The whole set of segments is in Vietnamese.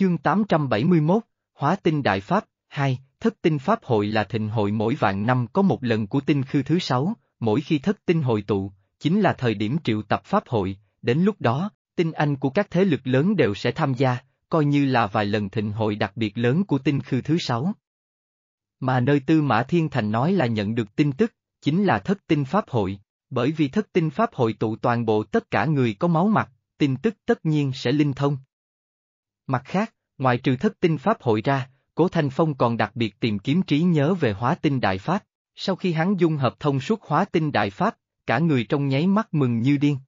Chương 871, Hóa tinh Đại Pháp, 2, Thất tinh Pháp hội là thịnh hội mỗi vạn năm có một lần của tinh khư thứ sáu, mỗi khi thất tinh hội tụ, chính là thời điểm triệu tập Pháp hội, đến lúc đó, tinh anh của các thế lực lớn đều sẽ tham gia, coi như là vài lần thịnh hội đặc biệt lớn của tinh khư thứ sáu. Mà nơi Tư Mã Thiên Thành nói là nhận được tin tức, chính là thất tinh Pháp hội, bởi vì thất tinh Pháp hội tụ toàn bộ tất cả người có máu mặt, tin tức tất nhiên sẽ linh thông, Mặt khác, ngoài trừ thất tinh Pháp hội ra, Cố Thanh Phong còn đặc biệt tìm kiếm trí nhớ về hóa tinh Đại Pháp. Sau khi hắn dung hợp thông suốt hóa tinh Đại Pháp, cả người trong nháy mắt mừng như điên.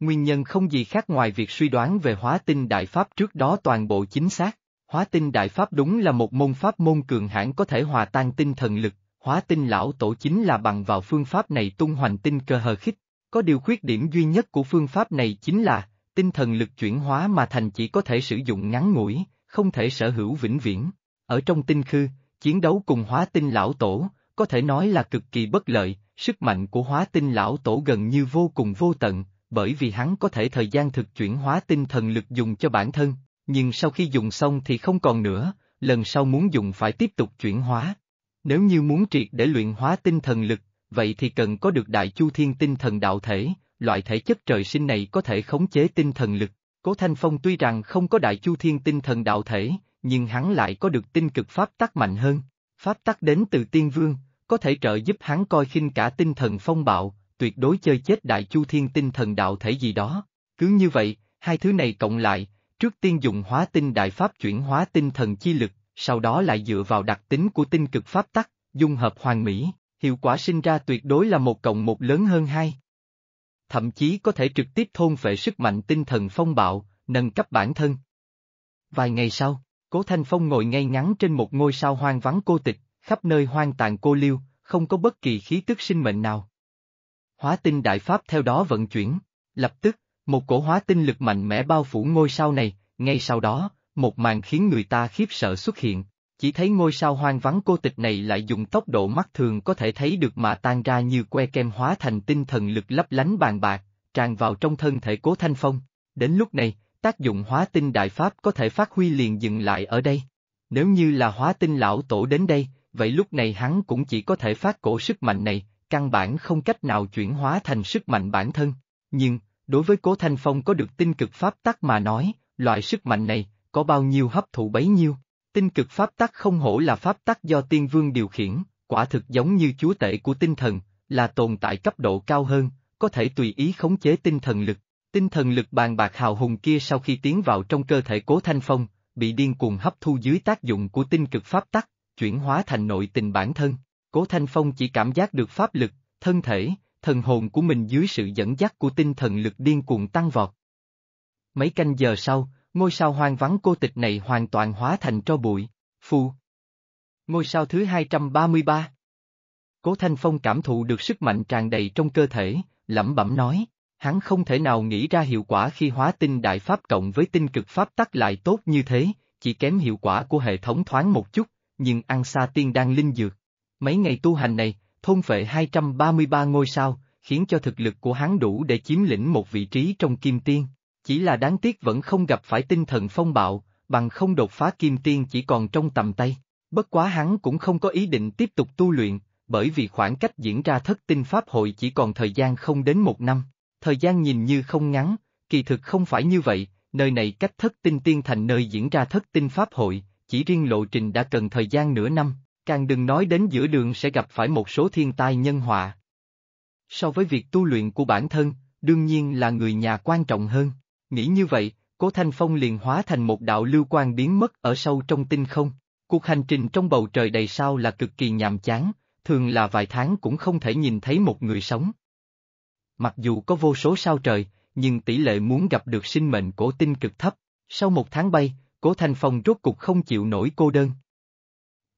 Nguyên nhân không gì khác ngoài việc suy đoán về hóa tinh Đại Pháp trước đó toàn bộ chính xác. Hóa tinh Đại Pháp đúng là một môn pháp môn cường hãn có thể hòa tan tinh thần lực, hóa tinh lão tổ chính là bằng vào phương pháp này tung hoành tinh cơ hờ khích. Có điều khuyết điểm duy nhất của phương pháp này chính là, tinh thần lực chuyển hóa mà thành chỉ có thể sử dụng ngắn ngủi, không thể sở hữu vĩnh viễn. Ở trong tinh khư, chiến đấu cùng hóa tinh lão tổ, có thể nói là cực kỳ bất lợi, sức mạnh của hóa tinh lão tổ gần như vô cùng vô tận, bởi vì hắn có thể thời gian thực chuyển hóa tinh thần lực dùng cho bản thân, nhưng sau khi dùng xong thì không còn nữa, lần sau muốn dùng phải tiếp tục chuyển hóa. Nếu như muốn triệt để luyện hóa tinh thần lực, vậy thì cần có được đại chu thiên tinh thần đạo thể, loại thể chất trời sinh này có thể khống chế tinh thần lực. Cố Thanh Phong tuy rằng không có đại chu thiên tinh thần đạo thể, nhưng hắn lại có được tinh cực pháp tắc mạnh hơn. Pháp tắc đến từ tiên vương, có thể trợ giúp hắn coi khinh cả tinh thần phong bạo, tuyệt đối chơi chết đại chu thiên tinh thần đạo thể gì đó. Cứ như vậy, hai thứ này cộng lại, trước tiên dùng hóa tinh đại pháp chuyển hóa tinh thần chi lực, sau đó lại dựa vào đặc tính của tinh cực pháp tắc, dung hợp hoàn mỹ, hiệu quả sinh ra tuyệt đối là một cộng một lớn hơn hai thậm chí có thể trực tiếp thôn phệ sức mạnh tinh thần phong bạo, nâng cấp bản thân. Vài ngày sau, Cố Thanh Phong ngồi ngay ngắn trên một ngôi sao hoang vắng cô tịch, khắp nơi hoang tàn cô liêu, không có bất kỳ khí tức sinh mệnh nào. Hóa tinh đại pháp theo đó vận chuyển, lập tức, một cổ hóa tinh lực mạnh mẽ bao phủ ngôi sao này, ngay sau đó, một màn khiến người ta khiếp sợ xuất hiện, chỉ thấy ngôi sao hoang vắng cô tịch này lại dùng tốc độ mắt thường có thể thấy được mà tan ra như que kem hóa thành tinh thần lực lấp lánh bàn bạc, tràn vào trong thân thể cố thanh phong. Đến lúc này, tác dụng hóa tinh đại pháp có thể phát huy liền dừng lại ở đây. Nếu như là hóa tinh lão tổ đến đây, vậy lúc này hắn cũng chỉ có thể phát cổ sức mạnh này, căn bản không cách nào chuyển hóa thành sức mạnh bản thân. Nhưng, đối với cố thanh phong có được tinh cực pháp tắc mà nói, loại sức mạnh này, có bao nhiêu hấp thụ bấy nhiêu, Tinh cực pháp tắc không hổ là pháp tắc do tiên vương điều khiển, quả thực giống như chúa tể của tinh thần, là tồn tại cấp độ cao hơn, có thể tùy ý khống chế tinh thần lực. Tinh thần lực bàn bạc hào hùng kia sau khi tiến vào trong cơ thể cố thanh phong, bị điên cuồng hấp thu dưới tác dụng của tinh cực pháp tắc, chuyển hóa thành nội tình bản thân. Cố thanh phong chỉ cảm giác được pháp lực, thân thể, thần hồn của mình dưới sự dẫn dắt của tinh thần lực điên cuồng tăng vọt. Mấy canh giờ sau, ngôi sao hoang vắng cô tịch này hoàn toàn hóa thành tro bụi, phù. Ngôi sao thứ 233 Cố Thanh Phong cảm thụ được sức mạnh tràn đầy trong cơ thể, lẩm bẩm nói, hắn không thể nào nghĩ ra hiệu quả khi hóa tinh đại pháp cộng với tinh cực pháp tắc lại tốt như thế, chỉ kém hiệu quả của hệ thống thoáng một chút, nhưng ăn xa tiên đang linh dược. Mấy ngày tu hành này, thôn phệ 233 ngôi sao, khiến cho thực lực của hắn đủ để chiếm lĩnh một vị trí trong kim tiên, chỉ là đáng tiếc vẫn không gặp phải tinh thần phong bạo, bằng không đột phá kim tiên chỉ còn trong tầm tay. Bất quá hắn cũng không có ý định tiếp tục tu luyện, bởi vì khoảng cách diễn ra thất tinh pháp hội chỉ còn thời gian không đến một năm. Thời gian nhìn như không ngắn, kỳ thực không phải như vậy, nơi này cách thất tinh tiên thành nơi diễn ra thất tinh pháp hội, chỉ riêng lộ trình đã cần thời gian nửa năm, càng đừng nói đến giữa đường sẽ gặp phải một số thiên tai nhân họa. So với việc tu luyện của bản thân, đương nhiên là người nhà quan trọng hơn. Nghĩ như vậy, Cố Thanh Phong liền hóa thành một đạo lưu quan biến mất ở sâu trong tinh không. Cuộc hành trình trong bầu trời đầy sao là cực kỳ nhàm chán, thường là vài tháng cũng không thể nhìn thấy một người sống. Mặc dù có vô số sao trời, nhưng tỷ lệ muốn gặp được sinh mệnh cổ tinh cực thấp. Sau một tháng bay, Cố Thanh Phong rốt cục không chịu nổi cô đơn.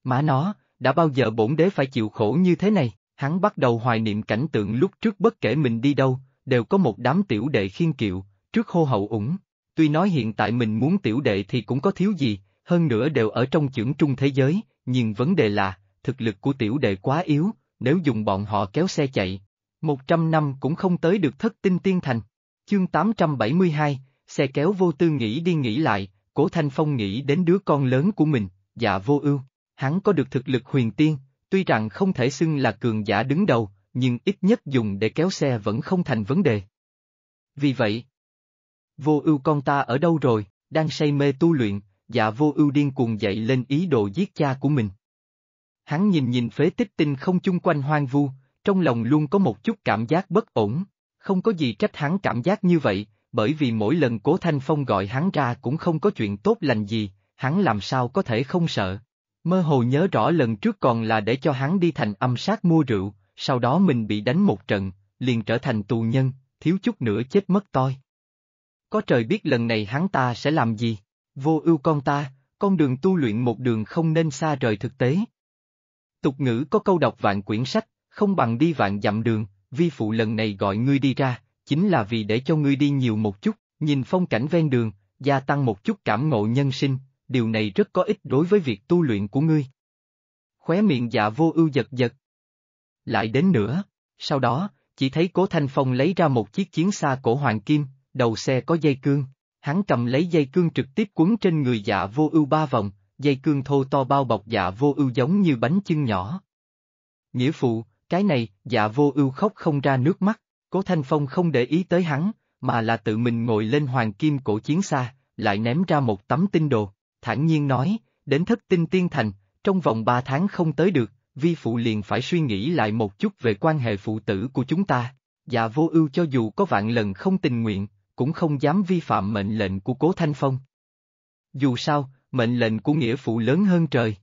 Má nó, đã bao giờ bổn đế phải chịu khổ như thế này, hắn bắt đầu hoài niệm cảnh tượng lúc trước bất kể mình đi đâu, đều có một đám tiểu đệ khiên kiệu, trước hô hậu ủng. Tuy nói hiện tại mình muốn tiểu đệ thì cũng có thiếu gì, hơn nữa đều ở trong chưởng trung thế giới, nhưng vấn đề là, thực lực của tiểu đệ quá yếu, nếu dùng bọn họ kéo xe chạy, 100 năm cũng không tới được thất tinh tiên thành. Chương 872, xe kéo vô tư nghĩ đi nghĩ lại, Cố Thanh Phong nghĩ đến đứa con lớn của mình, dạ vô ưu. Hắn có được thực lực huyền tiên, tuy rằng không thể xưng là cường giả đứng đầu, nhưng ít nhất dùng để kéo xe vẫn không thành vấn đề. Vì vậy, Vô ưu con ta ở đâu rồi, đang say mê tu luyện, dạ vô ưu điên cuồng dậy lên ý đồ giết cha của mình. Hắn nhìn nhìn phế tích tinh không chung quanh hoang vu, trong lòng luôn có một chút cảm giác bất ổn, không có gì trách hắn cảm giác như vậy, bởi vì mỗi lần Cố Thanh Phong gọi hắn ra cũng không có chuyện tốt lành gì, hắn làm sao có thể không sợ. Mơ hồ nhớ rõ lần trước còn là để cho hắn đi thành âm sát mua rượu, sau đó mình bị đánh một trận, liền trở thành tù nhân, thiếu chút nữa chết mất toi có trời biết lần này hắn ta sẽ làm gì. Vô ưu con ta, con đường tu luyện một đường không nên xa rời thực tế. Tục ngữ có câu đọc vạn quyển sách, không bằng đi vạn dặm đường, vi phụ lần này gọi ngươi đi ra, chính là vì để cho ngươi đi nhiều một chút, nhìn phong cảnh ven đường, gia tăng một chút cảm ngộ nhân sinh, điều này rất có ích đối với việc tu luyện của ngươi. Khóe miệng dạ vô ưu giật giật. Lại đến nữa, sau đó, chỉ thấy cố Thanh Phong lấy ra một chiếc chiến xa cổ hoàng kim, đầu xe có dây cương, hắn cầm lấy dây cương trực tiếp quấn trên người dạ vô ưu ba vòng, dây cương thô to bao bọc dạ vô ưu giống như bánh chưng nhỏ. Nghĩa phụ, cái này, dạ vô ưu khóc không ra nước mắt, cố Thanh Phong không để ý tới hắn, mà là tự mình ngồi lên hoàng kim cổ chiến xa, lại ném ra một tấm tinh đồ, thản nhiên nói, đến thất tinh tiên thành, trong vòng ba tháng không tới được, vi phụ liền phải suy nghĩ lại một chút về quan hệ phụ tử của chúng ta. Dạ vô ưu cho dù có vạn lần không tình nguyện, cũng không dám vi phạm mệnh lệnh của Cố Thanh Phong. Dù sao, mệnh lệnh của nghĩa phụ lớn hơn trời.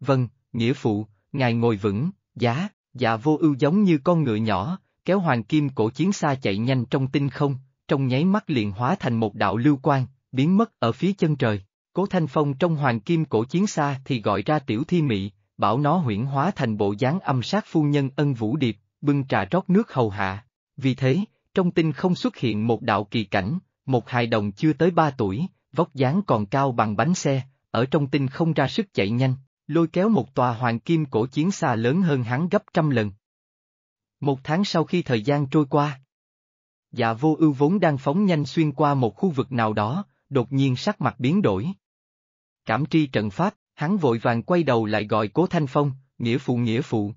Vâng, nghĩa phụ, ngài ngồi vững, giá, dạ vô ưu giống như con ngựa nhỏ, kéo hoàng kim cổ chiến xa chạy nhanh trong tinh không, trong nháy mắt liền hóa thành một đạo lưu quang, biến mất ở phía chân trời. Cố Thanh Phong trong hoàng kim cổ chiến xa thì gọi ra tiểu thi mị, bảo nó huyển hóa thành bộ dáng âm sát phu nhân ân vũ điệp, bưng trà rót nước hầu hạ. Vì thế, trong tinh không xuất hiện một đạo kỳ cảnh, một hài đồng chưa tới ba tuổi, vóc dáng còn cao bằng bánh xe, ở trong tinh không ra sức chạy nhanh, lôi kéo một tòa hoàng kim cổ chiến xa lớn hơn hắn gấp trăm lần. Một tháng sau khi thời gian trôi qua, dạ vô ưu vốn đang phóng nhanh xuyên qua một khu vực nào đó, đột nhiên sắc mặt biến đổi. Cảm tri trận pháp, hắn vội vàng quay đầu lại gọi cố thanh phong, nghĩa phụ nghĩa phụ.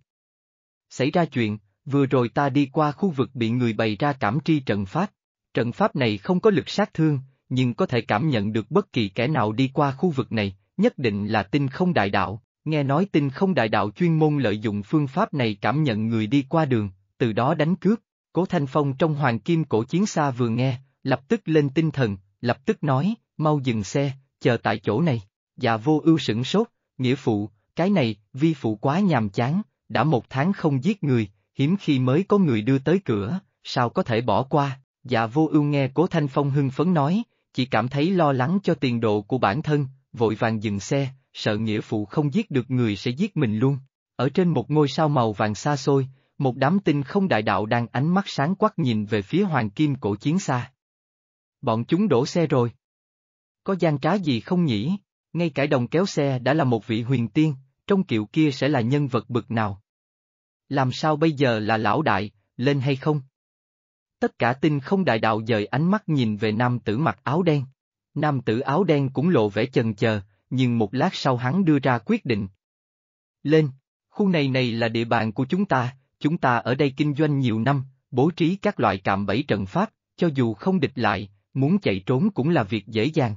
Xảy ra chuyện, Vừa rồi ta đi qua khu vực bị người bày ra cảm tri trận pháp. Trận pháp này không có lực sát thương, nhưng có thể cảm nhận được bất kỳ kẻ nào đi qua khu vực này, nhất định là tinh không đại đạo. Nghe nói tinh không đại đạo chuyên môn lợi dụng phương pháp này cảm nhận người đi qua đường, từ đó đánh cướp. Cố Thanh Phong trong hoàng kim cổ chiến xa vừa nghe, lập tức lên tinh thần, lập tức nói, mau dừng xe, chờ tại chỗ này. Dạ vô ưu sửng sốt, nghĩa phụ, cái này, vi phụ quá nhàm chán, đã một tháng không giết người, hiếm khi mới có người đưa tới cửa, sao có thể bỏ qua, dạ vô ưu nghe cố Thanh Phong hưng phấn nói, chỉ cảm thấy lo lắng cho tiền độ của bản thân, vội vàng dừng xe, sợ nghĩa phụ không giết được người sẽ giết mình luôn. Ở trên một ngôi sao màu vàng xa xôi, một đám tinh không đại đạo đang ánh mắt sáng quắc nhìn về phía hoàng kim cổ chiến xa. Bọn chúng đổ xe rồi. Có gian trá gì không nhỉ? Ngay cả đồng kéo xe đã là một vị huyền tiên, trong kiệu kia sẽ là nhân vật bực nào? Làm sao bây giờ là lão đại, lên hay không? Tất cả tinh không đại đạo dời ánh mắt nhìn về nam tử mặc áo đen. Nam tử áo đen cũng lộ vẻ chần chờ, nhưng một lát sau hắn đưa ra quyết định. Lên, khu này này là địa bàn của chúng ta, chúng ta ở đây kinh doanh nhiều năm, bố trí các loại cạm bẫy trận pháp, cho dù không địch lại, muốn chạy trốn cũng là việc dễ dàng.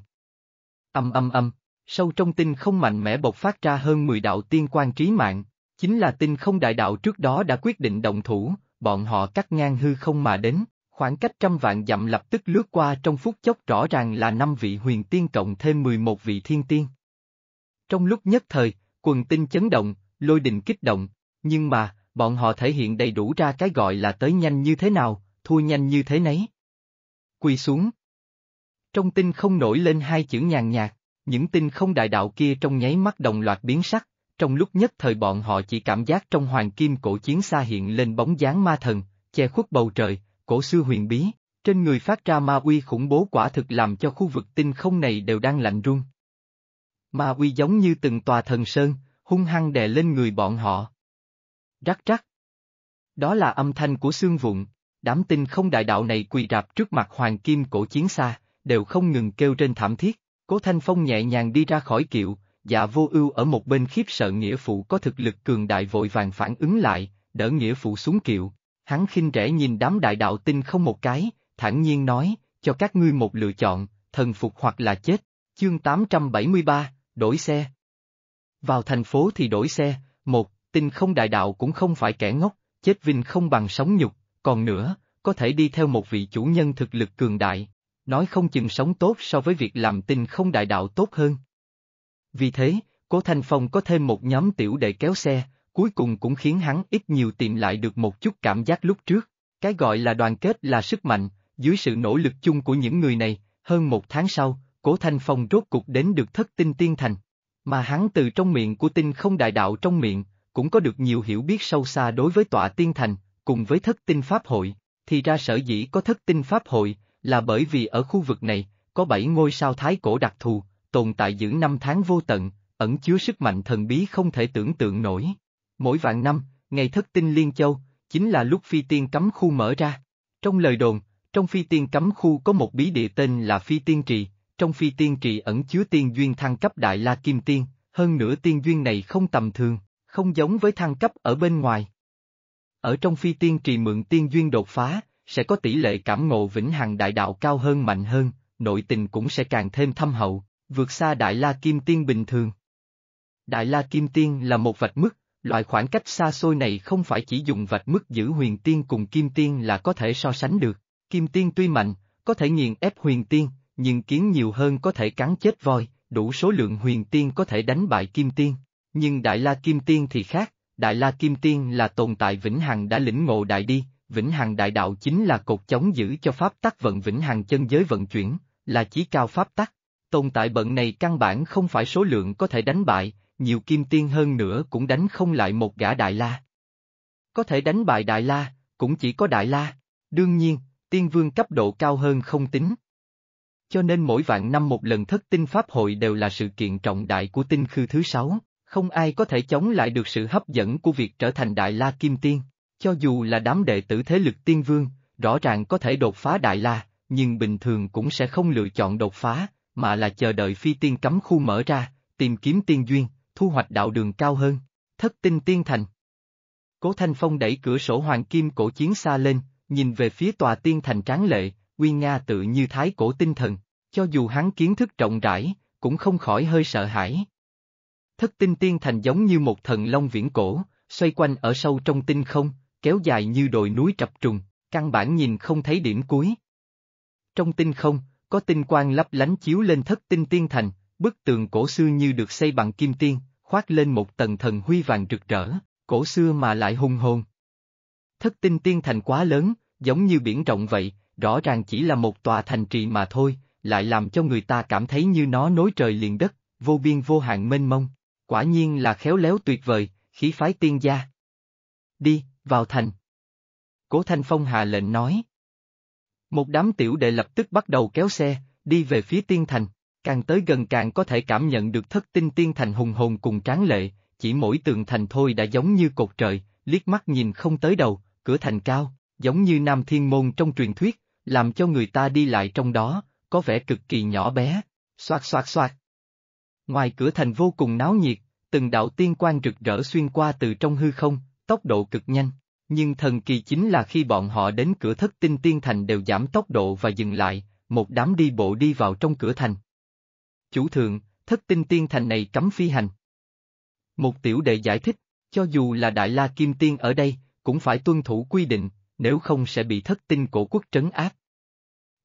Âm âm âm, sâu trong tinh không mạnh mẽ bộc phát ra hơn 10 đạo tiên quan trí mạng, Chính là tinh không đại đạo trước đó đã quyết định động thủ, bọn họ cắt ngang hư không mà đến, khoảng cách trăm vạn dặm lập tức lướt qua trong phút chốc rõ ràng là năm vị huyền tiên cộng thêm 11 vị thiên tiên. Trong lúc nhất thời, quần tinh chấn động, lôi đình kích động, nhưng mà, bọn họ thể hiện đầy đủ ra cái gọi là tới nhanh như thế nào, thua nhanh như thế nấy. Quỳ xuống. Trong tinh không nổi lên hai chữ nhàn nhạt, những tinh không đại đạo kia trong nháy mắt đồng loạt biến sắc, trong lúc nhất thời bọn họ chỉ cảm giác trong hoàng kim cổ chiến xa hiện lên bóng dáng ma thần, che khuất bầu trời, cổ xưa huyền bí, trên người phát ra ma uy khủng bố quả thực làm cho khu vực tinh không này đều đang lạnh run. Ma uy giống như từng tòa thần sơn, hung hăng đè lên người bọn họ. Rắc rắc. Đó là âm thanh của xương vụn, đám tinh không đại đạo này quỳ rạp trước mặt hoàng kim cổ chiến xa, đều không ngừng kêu trên thảm thiết, cố thanh phong nhẹ nhàng đi ra khỏi kiệu, dạ vô ưu ở một bên khiếp sợ nghĩa phụ có thực lực cường đại vội vàng phản ứng lại, đỡ nghĩa phụ xuống kiệu. Hắn khinh rẻ nhìn đám đại đạo tinh không một cái, thản nhiên nói, cho các ngươi một lựa chọn, thần phục hoặc là chết. Chương 873, đổi xe. Vào thành phố thì đổi xe, một, tinh không đại đạo cũng không phải kẻ ngốc, chết vinh không bằng sống nhục, còn nữa, có thể đi theo một vị chủ nhân thực lực cường đại, nói không chừng sống tốt so với việc làm tinh không đại đạo tốt hơn. Vì thế, Cố Thanh Phong có thêm một nhóm tiểu đệ kéo xe, cuối cùng cũng khiến hắn ít nhiều tìm lại được một chút cảm giác lúc trước. Cái gọi là đoàn kết là sức mạnh, dưới sự nỗ lực chung của những người này, hơn một tháng sau, Cố Thanh Phong rốt cục đến được thất tinh tiên thành. Mà hắn từ trong miệng của tinh không đại đạo trong miệng, cũng có được nhiều hiểu biết sâu xa đối với tọa tiên thành, cùng với thất tinh pháp hội, thì ra sở dĩ có thất tinh pháp hội, là bởi vì ở khu vực này, có bảy ngôi sao thái cổ đặc thù, tồn tại những năm tháng vô tận, ẩn chứa sức mạnh thần bí không thể tưởng tượng nổi. Mỗi vạn năm, ngày thất tinh Liên Châu, chính là lúc phi tiên cấm khu mở ra. Trong lời đồn, trong phi tiên cấm khu có một bí địa tên là phi tiên trì, trong phi tiên trì ẩn chứa tiên duyên thăng cấp đại la kim tiên, hơn nữa tiên duyên này không tầm thường, không giống với thăng cấp ở bên ngoài. Ở trong phi tiên trì mượn tiên duyên đột phá, sẽ có tỷ lệ cảm ngộ vĩnh hằng đại đạo cao hơn mạnh hơn, nội tình cũng sẽ càng thêm thâm hậu, vượt xa Đại La Kim Tiên bình thường. Đại La Kim Tiên là một vạch mức, loại khoảng cách xa xôi này không phải chỉ dùng vạch mức giữ huyền tiên cùng kim tiên là có thể so sánh được. Kim tiên tuy mạnh, có thể nghiền ép huyền tiên, nhưng kiến nhiều hơn có thể cắn chết voi, đủ số lượng huyền tiên có thể đánh bại kim tiên. Nhưng Đại La Kim Tiên thì khác, Đại La Kim Tiên là tồn tại vĩnh hằng đã lĩnh ngộ đại đi, vĩnh hằng đại đạo chính là cột chống giữ cho pháp tắc vận vĩnh hằng chân giới vận chuyển, là chí cao pháp tắc tồn tại bận này căn bản không phải số lượng có thể đánh bại, nhiều kim tiên hơn nữa cũng đánh không lại một gã Đại La. Có thể đánh bại Đại La, cũng chỉ có Đại La, đương nhiên, tiên vương cấp độ cao hơn không tính. Cho nên mỗi vạn năm một lần thất tinh pháp hội đều là sự kiện trọng đại của tinh khư thứ sáu, không ai có thể chống lại được sự hấp dẫn của việc trở thành Đại La Kim Tiên, cho dù là đám đệ tử thế lực tiên vương, rõ ràng có thể đột phá Đại La, nhưng bình thường cũng sẽ không lựa chọn đột phá, mà là chờ đợi phi tiên cấm khu mở ra, tìm kiếm tiên duyên, thu hoạch đạo đường cao hơn. Thất tinh tiên thành. Cố Thanh Phong đẩy cửa sổ hoàng kim cổ chiến xa lên, nhìn về phía tòa tiên thành tráng lệ, uy nga tự như thái cổ tinh thần, cho dù hắn kiến thức rộng rãi, cũng không khỏi hơi sợ hãi. Thất tinh tiên thành giống như một thần long viễn cổ, xoay quanh ở sâu trong tinh không, kéo dài như đồi núi trập trùng, căn bản nhìn không thấy điểm cuối. Trong tinh không, có tinh quang lấp lánh chiếu lên thất tinh tiên thành, bức tường cổ xưa như được xây bằng kim tiên, khoác lên một tầng thần huy vàng rực rỡ, cổ xưa mà lại hùng hồn. Thất tinh tiên thành quá lớn, giống như biển rộng vậy, rõ ràng chỉ là một tòa thành trì mà thôi, lại làm cho người ta cảm thấy như nó nối trời liền đất, vô biên vô hạn mênh mông, quả nhiên là khéo léo tuyệt vời, khí phái tiên gia. Đi, vào thành. Cố Thanh Phong hạ lệnh nói. Một đám tiểu đệ lập tức bắt đầu kéo xe, đi về phía tiên thành, càng tới gần càng có thể cảm nhận được thất tinh tiên thành hùng hồn cùng tráng lệ, chỉ mỗi tường thành thôi đã giống như cột trời, liếc mắt nhìn không tới đầu, cửa thành cao, giống như nam thiên môn trong truyền thuyết, làm cho người ta đi lại trong đó, có vẻ cực kỳ nhỏ bé, xoạt xoạt xoạt. Ngoài cửa thành vô cùng náo nhiệt, từng đạo tiên quan rực rỡ xuyên qua từ trong hư không, tốc độ cực nhanh. Nhưng thần kỳ chính là khi bọn họ đến cửa thất tinh tiên thành đều giảm tốc độ và dừng lại, một đám đi bộ đi vào trong cửa thành. Chủ thượng, thất tinh tiên thành này cấm phi hành. Một tiểu đệ giải thích, cho dù là Đại La Kim Tiên ở đây, cũng phải tuân thủ quy định, nếu không sẽ bị thất tinh cổ quốc trấn áp.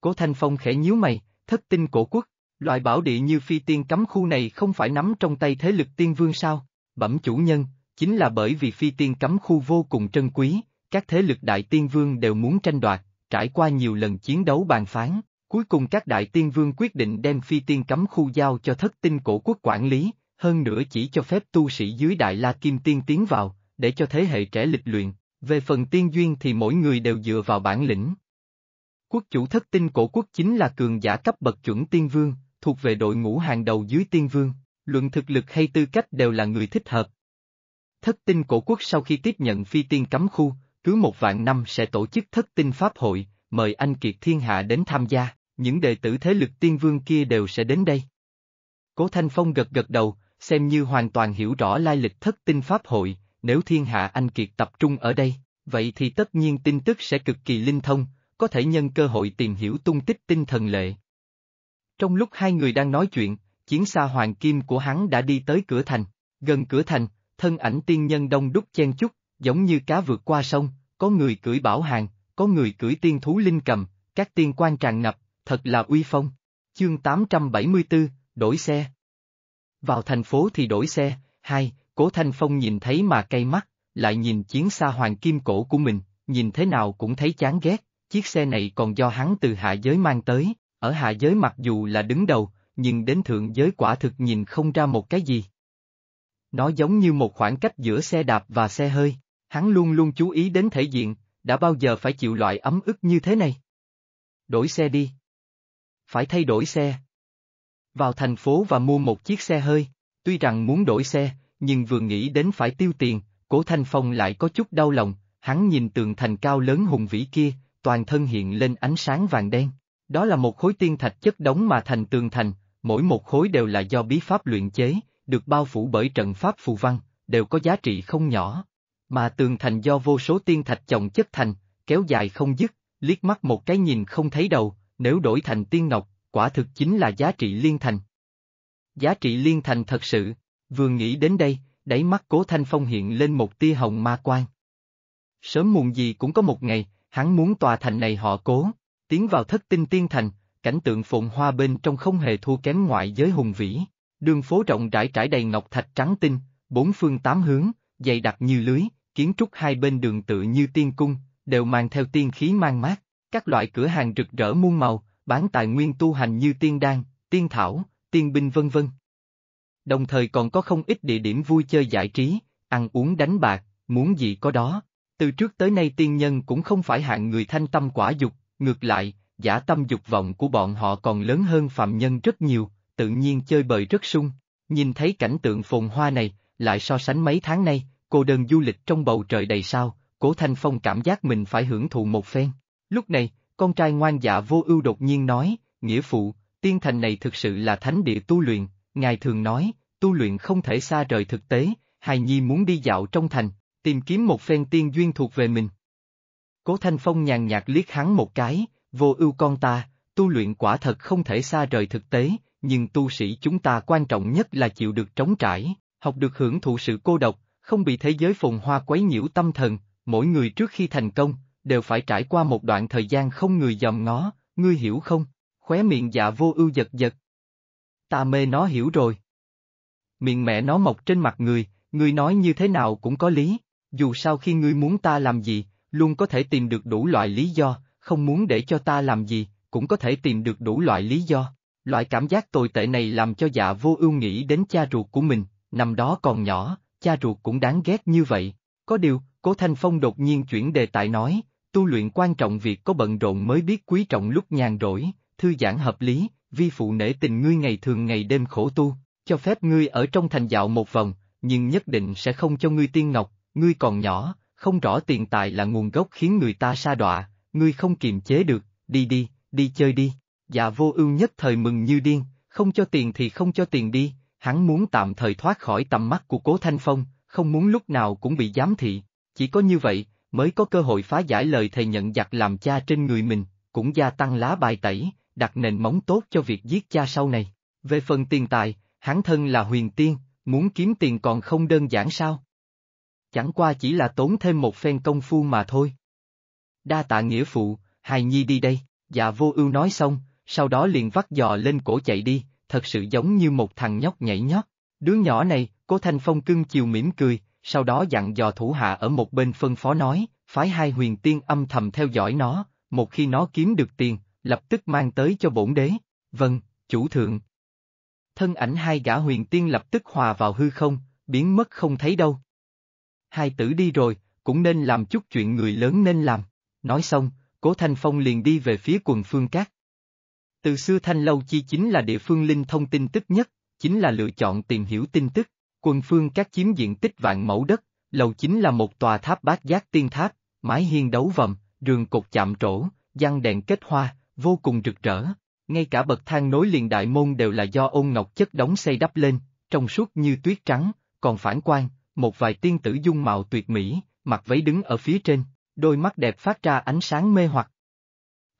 Cố Thanh Phong khẽ nhíu mày, thất tinh cổ quốc, loại bảo địa như phi tiên cấm khu này không phải nắm trong tay thế lực tiên vương sao, bẩm chủ nhân, chính là bởi vì phi tiên cấm khu vô cùng trân quý, các thế lực đại tiên vương đều muốn tranh đoạt, trải qua nhiều lần chiến đấu bàn phán, cuối cùng các đại tiên vương quyết định đem phi tiên cấm khu giao cho thất tinh cổ quốc quản lý, hơn nữa chỉ cho phép tu sĩ dưới đại la kim tiên tiến vào, để cho thế hệ trẻ lịch luyện, về phần tiên duyên thì mỗi người đều dựa vào bản lĩnh. Quốc chủ thất tinh cổ quốc chính là cường giả cấp bậc chuẩn tiên vương, thuộc về đội ngũ hàng đầu dưới tiên vương, luận thực lực hay tư cách đều là người thích hợp, Thất tinh cổ quốc sau khi tiếp nhận phi tiên cấm khu, cứ một vạn năm sẽ tổ chức thất tinh pháp hội, mời anh Kiệt Thiên Hạ đến tham gia, những đệ tử thế lực tiên vương kia đều sẽ đến đây. Cố Thanh Phong gật gật đầu, xem như hoàn toàn hiểu rõ lai lịch thất tinh pháp hội, nếu Thiên Hạ anh Kiệt tập trung ở đây, vậy thì tất nhiên tin tức sẽ cực kỳ linh thông, có thể nhân cơ hội tìm hiểu tung tích tinh thần lệ. Trong lúc hai người đang nói chuyện, chiến xa hoàng kim của hắn đã đi tới cửa thành, gần cửa thành, thân ảnh tiên nhân đông đúc chen chúc, giống như cá vượt qua sông, có người cưỡi bảo hàng, có người cưỡi tiên thú linh cầm, các tiên quan tràn ngập, thật là uy phong. Chương 874, đổi xe. Vào thành phố thì đổi xe, hai, cố Thanh Phong nhìn thấy mà cay mắt, lại nhìn chiến xa hoàng kim cổ của mình, nhìn thế nào cũng thấy chán ghét, chiếc xe này còn do hắn từ hạ giới mang tới, ở hạ giới mặc dù là đứng đầu, nhưng đến thượng giới quả thực nhìn không ra một cái gì. Nó giống như một khoảng cách giữa xe đạp và xe hơi, hắn luôn luôn chú ý đến thể diện, đã bao giờ phải chịu loại ấm ức như thế này. Đổi xe đi. Phải thay đổi xe. Vào thành phố và mua một chiếc xe hơi, tuy rằng muốn đổi xe, nhưng vừa nghĩ đến phải tiêu tiền, cổ thanh phong lại có chút đau lòng, hắn nhìn tường thành cao lớn hùng vĩ kia, toàn thân hiện lên ánh sáng vàng đen. Đó là một khối tiên thạch chất đống mà thành tường thành, mỗi một khối đều là do bí pháp luyện chế, được bao phủ bởi trận pháp phù văn, đều có giá trị không nhỏ. Mà tường thành do vô số tiên thạch chồng chất thành, kéo dài không dứt, liếc mắt một cái nhìn không thấy đầu, nếu đổi thành tiên ngọc, quả thực chính là giá trị liên thành. Giá trị liên thành thật sự, vừa nghĩ đến đây, đáy mắt cố thanh phong hiện lên một tia hồng ma quan. Sớm muộn gì cũng có một ngày, hắn muốn tòa thành này họ cố, tiến vào thất tinh tiên thành, cảnh tượng phồn hoa bên trong không hề thua kém ngoại giới hùng vĩ. Đường phố rộng rãi trải đầy ngọc thạch trắng tinh, bốn phương tám hướng, dày đặc như lưới, kiến trúc hai bên đường tự như tiên cung, đều mang theo tiên khí mang mát. Các loại cửa hàng rực rỡ muôn màu, bán tài nguyên tu hành như tiên đan, tiên thảo, tiên binh vân vân. Đồng thời còn có không ít địa điểm vui chơi giải trí, ăn uống đánh bạc, muốn gì có đó. Từ trước tới nay tiên nhân cũng không phải hạng người thanh tâm quả dục, ngược lại, giả tâm dục vọng của bọn họ còn lớn hơn phạm nhân rất nhiều, tự nhiên chơi bời rất sung, nhìn thấy cảnh tượng phồn hoa này, lại so sánh mấy tháng nay, cô đơn du lịch trong bầu trời đầy sao, Cố Thanh Phong cảm giác mình phải hưởng thụ một phen. Lúc này, con trai ngoan dạ vô ưu đột nhiên nói, nghĩa phụ, tiên thành này thực sự là thánh địa tu luyện, ngài thường nói, tu luyện không thể xa rời thực tế, hài nhi muốn đi dạo trong thành, tìm kiếm một phen tiên duyên thuộc về mình. Cố Thanh Phong nhàn nhạt liếc hắn một cái, vô ưu con ta, tu luyện quả thật không thể xa rời thực tế, nhưng tu sĩ chúng ta quan trọng nhất là chịu được trống trải, học được hưởng thụ sự cô độc, không bị thế giới phồn hoa quấy nhiễu tâm thần, mỗi người trước khi thành công, đều phải trải qua một đoạn thời gian không người dòm ngó, ngươi hiểu không? Khóe miệng dạ vô ưu giật giật. Ta mê nó hiểu rồi. Miệng mẹ nó mọc trên mặt người, người nói như thế nào cũng có lý, dù sao khi ngươi muốn ta làm gì, luôn có thể tìm được đủ loại lý do, không muốn để cho ta làm gì, cũng có thể tìm được đủ loại lý do. Loại cảm giác tồi tệ này làm cho dạ vô ưu nghĩ đến cha ruột của mình, năm đó còn nhỏ, cha ruột cũng đáng ghét như vậy. Có điều, Cố Thanh Phong đột nhiên chuyển đề tài nói, tu luyện quan trọng việc có bận rộn mới biết quý trọng lúc nhàn rỗi, thư giãn hợp lý, vi phụ nể tình ngươi ngày thường ngày đêm khổ tu, cho phép ngươi ở trong thành dạo một vòng, nhưng nhất định sẽ không cho ngươi tiên ngọc, ngươi còn nhỏ, không rõ tiền tài là nguồn gốc khiến người ta sa đọa, ngươi không kiềm chế được, đi đi, đi chơi đi. Dạ vô ưu nhất thời mừng như điên, không cho tiền thì không cho tiền đi, hắn muốn tạm thời thoát khỏi tầm mắt của cố Thanh Phong, không muốn lúc nào cũng bị giám thị, chỉ có như vậy, mới có cơ hội phá giải lời thầy nhận giặc làm cha trên người mình, cũng gia tăng lá bài tẩy, đặt nền móng tốt cho việc giết cha sau này. Về phần tiền tài, hắn thân là huyền tiên, muốn kiếm tiền còn không đơn giản sao? Chẳng qua chỉ là tốn thêm một phen công phu mà thôi. Đa tạ nghĩa phụ, hài nhi đi đây, dạ vô ưu nói xong, sau đó liền vắt giò lên cổ chạy đi, thật sự giống như một thằng nhóc nhảy nhót. Đứa nhỏ này, cố Thanh Phong cưng chiều mỉm cười, sau đó dặn dò thủ hạ ở một bên phân phó nói, phái hai huyền tiên âm thầm theo dõi nó, một khi nó kiếm được tiền, lập tức mang tới cho bổn đế. Vâng, chủ thượng. Thân ảnh hai gã huyền tiên lập tức hòa vào hư không, biến mất không thấy đâu. Hai tử đi rồi, cũng nên làm chút chuyện người lớn nên làm. Nói xong, cố Thanh Phong liền đi về phía quần phương cát. Từ xưa Thanh Lâu Chi chính là địa phương linh thông tin tức nhất, chính là lựa chọn tìm hiểu tin tức, quần phương các chiếm diện tích vạn mẫu đất, lầu chính là một tòa tháp bát giác tiên tháp, mái hiên đấu vầm, rường cột chạm trổ, giăng đèn kết hoa, vô cùng rực rỡ. Ngay cả bậc thang nối liền đại môn đều là do ôn ngọc chất đóng xây đắp lên, trong suốt như tuyết trắng, còn phản quan, một vài tiên tử dung mạo tuyệt mỹ, mặc váy đứng ở phía trên, đôi mắt đẹp phát ra ánh sáng mê hoặc.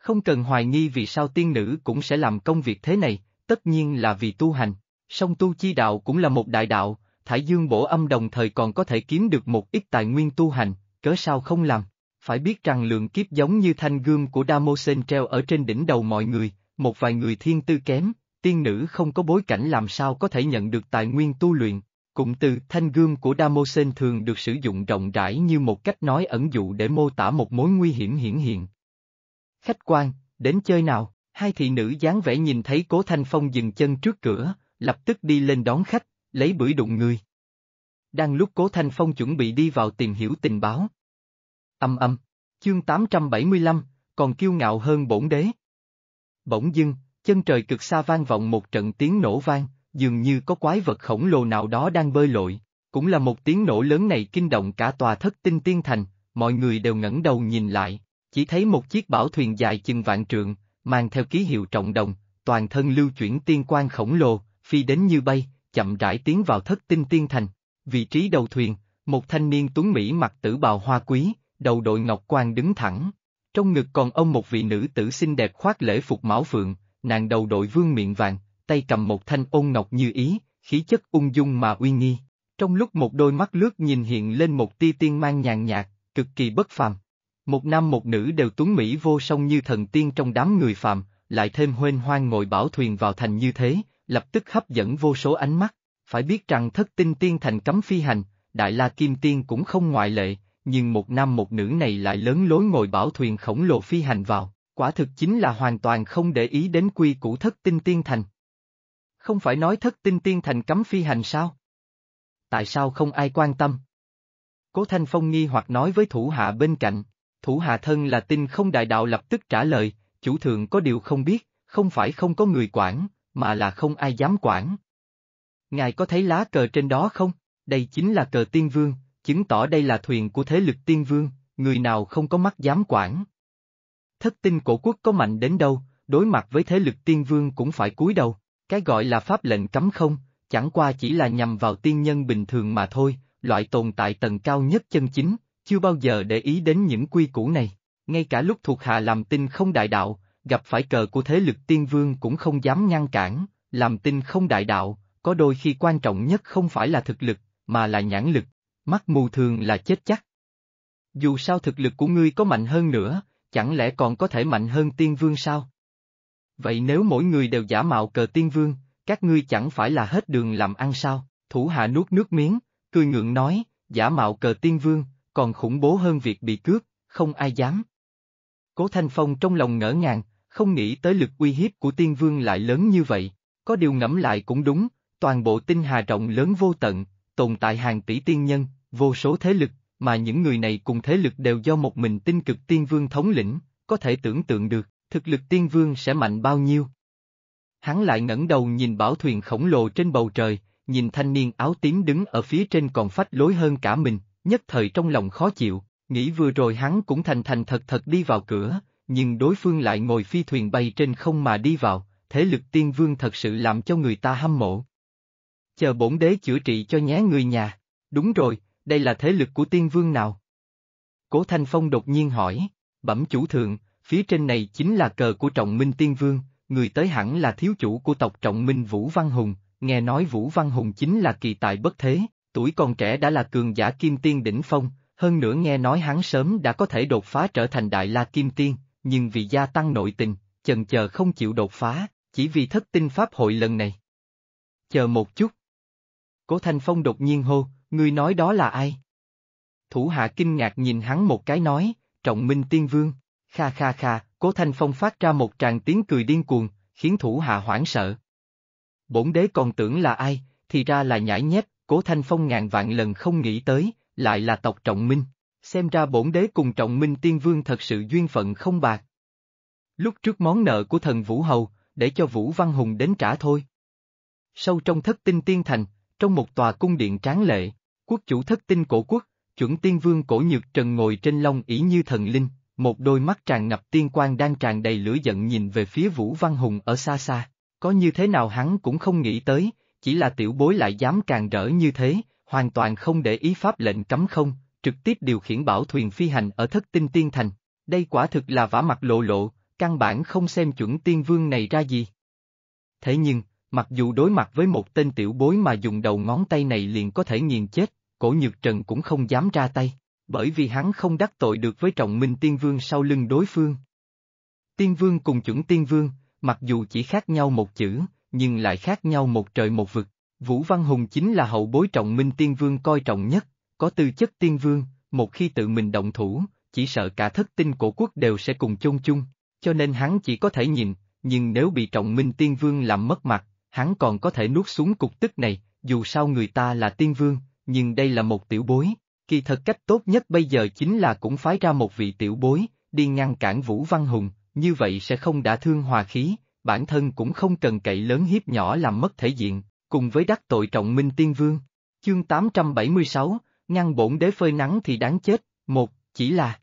Không cần hoài nghi vì sao tiên nữ cũng sẽ làm công việc thế này, tất nhiên là vì tu hành. Song tu chi đạo cũng là một đại đạo, Thải Dương bổ âm đồng thời còn có thể kiếm được một ít tài nguyên tu hành, cớ sao không làm. Phải biết rằng lượng kiếp giống như thanh gươm của Damosen treo ở trên đỉnh đầu mọi người, một vài người thiên tư kém, tiên nữ không có bối cảnh làm sao có thể nhận được tài nguyên tu luyện. Cụm từ thanh gươm của Damosen thường được sử dụng rộng rãi như một cách nói ẩn dụ để mô tả một mối nguy hiểm hiển hiện, Khách quan, đến chơi nào, hai thị nữ dáng vẻ nhìn thấy Cố Thanh Phong dừng chân trước cửa, lập tức đi lên đón khách, lấy bưởi đụng người. Đang lúc Cố Thanh Phong chuẩn bị đi vào tìm hiểu tình báo. Âm âm, chương 875, còn kiêu ngạo hơn bổn đế. Bỗng dưng, chân trời cực xa vang vọng một trận tiếng nổ vang, dường như có quái vật khổng lồ nào đó đang bơi lội, cũng là một tiếng nổ lớn này kinh động cả tòa thất tinh tiên thành, mọi người đều ngẩng đầu nhìn lại, chỉ thấy một chiếc bảo thuyền dài chừng vạn trượng, mang theo ký hiệu trọng đồng, toàn thân lưu chuyển tiên quan khổng lồ, phi đến như bay, chậm rãi tiến vào thất tinh tiên thành. Vị trí đầu thuyền, một thanh niên tuấn Mỹ mặc tử bào hoa quý, đầu đội ngọc quan đứng thẳng. Trong ngực còn ông một vị nữ tử xinh đẹp khoác lễ phục mão phượng, nàng đầu đội vương miệng vàng, tay cầm một thanh ôn ngọc như ý, khí chất ung dung mà uy nghi. Trong lúc một đôi mắt lướt nhìn hiện lên một tia tiên mang nhàn nhạt, cực kỳ bất phàm. Một nam một nữ đều tuấn Mỹ vô song như thần tiên trong đám người phàm, lại thêm huênh hoang ngồi bảo thuyền vào thành như thế, lập tức hấp dẫn vô số ánh mắt. Phải biết rằng thất tinh tiên thành cấm phi hành, Đại La Kim Tiên cũng không ngoại lệ, nhưng một nam một nữ này lại lớn lối ngồi bảo thuyền khổng lồ phi hành vào, quả thực chính là hoàn toàn không để ý đến quy củ thất tinh tiên thành. Không phải nói thất tinh tiên thành cấm phi hành sao? Tại sao không ai quan tâm? Cố Thanh Phong nghi hoặc nói với thủ hạ bên cạnh. Thủ hạ thân là tinh không đại đạo lập tức trả lời, chủ thượng có điều không biết, không phải không có người quản, mà là không ai dám quản. Ngài có thấy lá cờ trên đó không? Đây chính là cờ tiên vương, chứng tỏ đây là thuyền của thế lực tiên vương, người nào không có mắt dám quản. Thất tinh cổ quốc có mạnh đến đâu, đối mặt với thế lực tiên vương cũng phải cúi đầu, cái gọi là pháp lệnh cấm không, chẳng qua chỉ là nhằm vào tiên nhân bình thường mà thôi, loại tồn tại tầng cao nhất chân chính, chưa bao giờ để ý đến những quy củ này, ngay cả lúc thuộc hạ làm tinh không đại đạo, gặp phải cờ của thế lực tiên vương cũng không dám ngăn cản, làm tinh không đại đạo, có đôi khi quan trọng nhất không phải là thực lực, mà là nhãn lực, mắt mù thường là chết chắc. Dù sao thực lực của ngươi có mạnh hơn nữa, chẳng lẽ còn có thể mạnh hơn tiên vương sao? Vậy nếu mỗi người đều giả mạo cờ tiên vương, các ngươi chẳng phải là hết đường làm ăn sao? Thủ hạ nuốt nước miếng, cười ngượng nói, giả mạo cờ tiên vương, còn khủng bố hơn việc bị cướp, không ai dám. Cố Thanh Phong trong lòng ngỡ ngàng, không nghĩ tới lực uy hiếp của tiên vương lại lớn như vậy, có điều ngẫm lại cũng đúng, toàn bộ tinh hà rộng lớn vô tận, tồn tại hàng tỷ tiên nhân, vô số thế lực, mà những người này cùng thế lực đều do một mình tinh cực tiên vương thống lĩnh, có thể tưởng tượng được, thực lực tiên vương sẽ mạnh bao nhiêu. Hắn lại ngẩng đầu nhìn bảo thuyền khổng lồ trên bầu trời, nhìn thanh niên áo tím đứng ở phía trên còn phách lối hơn cả mình, nhất thời trong lòng khó chịu, nghĩ vừa rồi hắn cũng thành thành thật thật đi vào cửa, nhưng đối phương lại ngồi phi thuyền bay trên không mà đi vào, thế lực tiên vương thật sự làm cho người ta hâm mộ. Chờ bổn đế chữa trị cho nhé người nhà, đúng rồi, đây là thế lực của tiên vương nào? Cố Thanh Phong đột nhiên hỏi, bẩm chủ thượng, phía trên này chính là cờ của trọng minh tiên vương, người tới hẳn là thiếu chủ của tộc trọng minh Vũ Văn Hùng, nghe nói Vũ Văn Hùng chính là kỳ tài bất thế, tuổi còn trẻ đã là cường giả kim tiên đỉnh phong, hơn nữa nghe nói hắn sớm đã có thể đột phá trở thành đại la kim tiên, nhưng vì gia tăng nội tình, chần chờ không chịu đột phá, chỉ vì thất tinh pháp hội lần này. Chờ một chút. Cố Thanh Phong đột nhiên hô, người nói đó là ai? Thủ hạ kinh ngạc nhìn hắn một cái nói, trọng minh tiên vương, kha kha kha, Cố Thanh Phong phát ra một tràng tiếng cười điên cuồng, khiến thủ hạ hoảng sợ. Bổn đế còn tưởng là ai, thì ra là nhãi nhép, Cố Thanh Phong ngàn vạn lần không nghĩ tới, lại là tộc Trọng Minh. Xem ra bổn đế cùng Trọng Minh Tiên Vương thật sự duyên phận không bạc. Lúc trước món nợ của thần Vũ Hầu, để cho Vũ Văn Hùng đến trả thôi. Sâu trong thất tinh tiên thành, trong một tòa cung điện tráng lệ, quốc chủ thất tinh cổ quốc, chuẩn tiên vương cổ nhược trần ngồi trên long ỷ như thần linh, một đôi mắt tràn ngập tiên quan đang tràn đầy lửa giận nhìn về phía Vũ Văn Hùng ở xa xa, có như thế nào hắn cũng không nghĩ tới, chỉ là tiểu bối lại dám càng rỡ như thế, hoàn toàn không để ý pháp lệnh cấm không, trực tiếp điều khiển bảo thuyền phi hành ở thất tinh tiên thành. Đây quả thực là vả mặt lộ lộ, căn bản không xem chuẩn tiên vương này ra gì. Thế nhưng, mặc dù đối mặt với một tên tiểu bối mà dùng đầu ngón tay này liền có thể nghiền chết, cổ nhược trần cũng không dám ra tay, bởi vì hắn không đắc tội được với trọng minh tiên vương sau lưng đối phương. Tiên vương cùng chuẩn tiên vương, mặc dù chỉ khác nhau một chữ, nhưng lại khác nhau một trời một vực. Vũ Văn Hùng chính là hậu bối trọng minh tiên vương coi trọng nhất, có tư chất tiên vương, một khi tự mình động thủ, chỉ sợ cả thất tinh cổ quốc đều sẽ cùng chung chung, cho nên hắn chỉ có thể nhìn, nhưng nếu bị trọng minh tiên vương làm mất mặt, hắn còn có thể nuốt xuống cục tức này, dù sao người ta là tiên vương, nhưng đây là một tiểu bối, kỳ thật cách tốt nhất bây giờ chính là cũng phái ra một vị tiểu bối, đi ngăn cản Vũ Văn Hùng, như vậy sẽ không đã thương hòa khí, bản thân cũng không cần cậy lớn hiếp nhỏ làm mất thể diện, cùng với đắc tội trọng minh tiên vương. Chương 876, ngăn bổn đế phơi nắng thì đáng chết, một, chỉ là.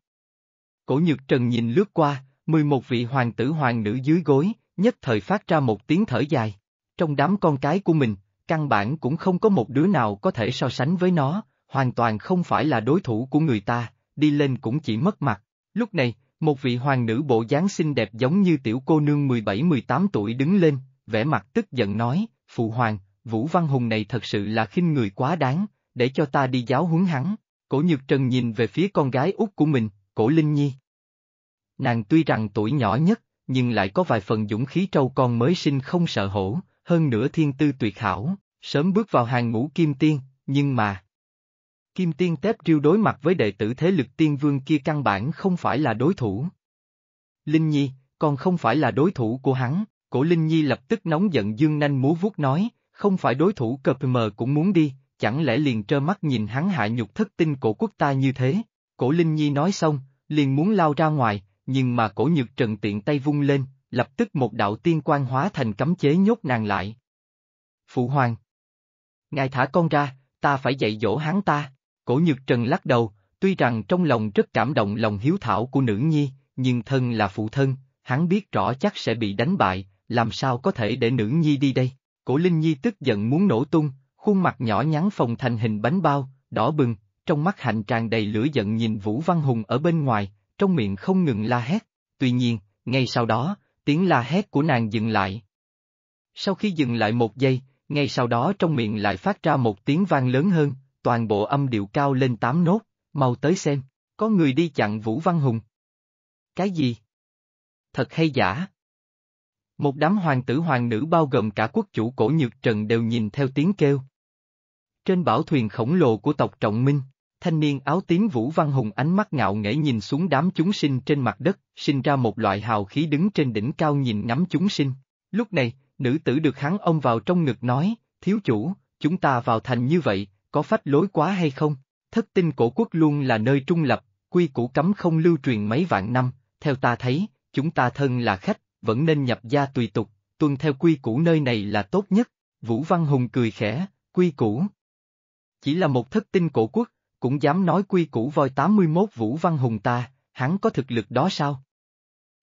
Cổ nhược trần nhìn lướt qua, 11 vị hoàng tử hoàng nữ dưới gối, nhất thời phát ra một tiếng thở dài. Trong đám con cái của mình, căn bản cũng không có một đứa nào có thể so sánh với nó, hoàn toàn không phải là đối thủ của người ta, đi lên cũng chỉ mất mặt. Lúc này, một vị hoàng nữ bộ dáng xinh đẹp giống như tiểu cô nương 17-18 tuổi đứng lên, vẻ mặt tức giận nói, Phụ hoàng, Vũ Văn Hùng này thật sự là khinh người quá đáng, để cho ta đi giáo huấn hắn. Cổ Nhược Trần nhìn về phía con gái út của mình, Cổ Linh Nhi. Nàng tuy rằng tuổi nhỏ nhất, nhưng lại có vài phần dũng khí trâu con mới sinh không sợ hổ, hơn nữa thiên tư tuyệt hảo, sớm bước vào hàng ngũ kim tiên, nhưng mà... Kim Tiên Tép Riêu đối mặt với đệ tử thế lực tiên vương kia căn bản không phải là đối thủ. Linh Nhi, còn không phải là đối thủ của hắn, cổ Linh Nhi lập tức nóng giận dương nanh múa vuốt nói, không phải đối thủ Cập mờ cũng muốn đi, chẳng lẽ liền trơ mắt nhìn hắn hạ nhục thất tinh cổ quốc ta như thế. Cổ Linh Nhi nói xong, liền muốn lao ra ngoài, nhưng mà cổ nhược trần tiện tay vung lên, lập tức một đạo tiên quan hóa thành cấm chế nhốt nàng lại. Phụ hoàng! Ngài thả con ra, ta phải dạy dỗ hắn ta. Cổ Nhược Trần lắc đầu, tuy rằng trong lòng rất cảm động lòng hiếu thảo của nữ nhi, nhưng thân là phụ thân, hắn biết rõ chắc sẽ bị đánh bại, làm sao có thể để nữ nhi đi đây. Cổ Linh Nhi tức giận muốn nổ tung, khuôn mặt nhỏ nhắn phồng thành hình bánh bao, đỏ bừng, trong mắt hạnh tràn đầy lửa giận nhìn Vũ Văn Hùng ở bên ngoài, trong miệng không ngừng la hét. Tuy nhiên, ngay sau đó, tiếng la hét của nàng dừng lại. Sau khi dừng lại một giây, ngay sau đó trong miệng lại phát ra một tiếng vang lớn hơn, toàn bộ âm điệu cao lên tám nốt, mau tới xem, có người đi chặn Vũ Văn Hùng. Cái gì? Thật hay giả? Một đám hoàng tử hoàng nữ bao gồm cả quốc chủ cổ nhược trần đều nhìn theo tiếng kêu. Trên bảo thuyền khổng lồ của tộc Trọng Minh, thanh niên áo tím Vũ Văn Hùng ánh mắt ngạo nghễ nhìn xuống đám chúng sinh trên mặt đất, sinh ra một loại hào khí đứng trên đỉnh cao nhìn ngắm chúng sinh. Lúc này, nữ tử được hắn ôm vào trong ngực nói, thiếu chủ, chúng ta vào thành như vậy, có phách lối quá hay không? Thất tinh cổ quốc luôn là nơi trung lập, quy củ cấm không lưu truyền mấy vạn năm, theo ta thấy, chúng ta thân là khách, vẫn nên nhập gia tùy tục, tuân theo quy củ nơi này là tốt nhất. Vũ Văn Hùng cười khẽ, quy củ. Chỉ là một thất tinh cổ quốc, cũng dám nói quy củ voi 81 Vũ Văn Hùng ta, hắn có thực lực đó sao?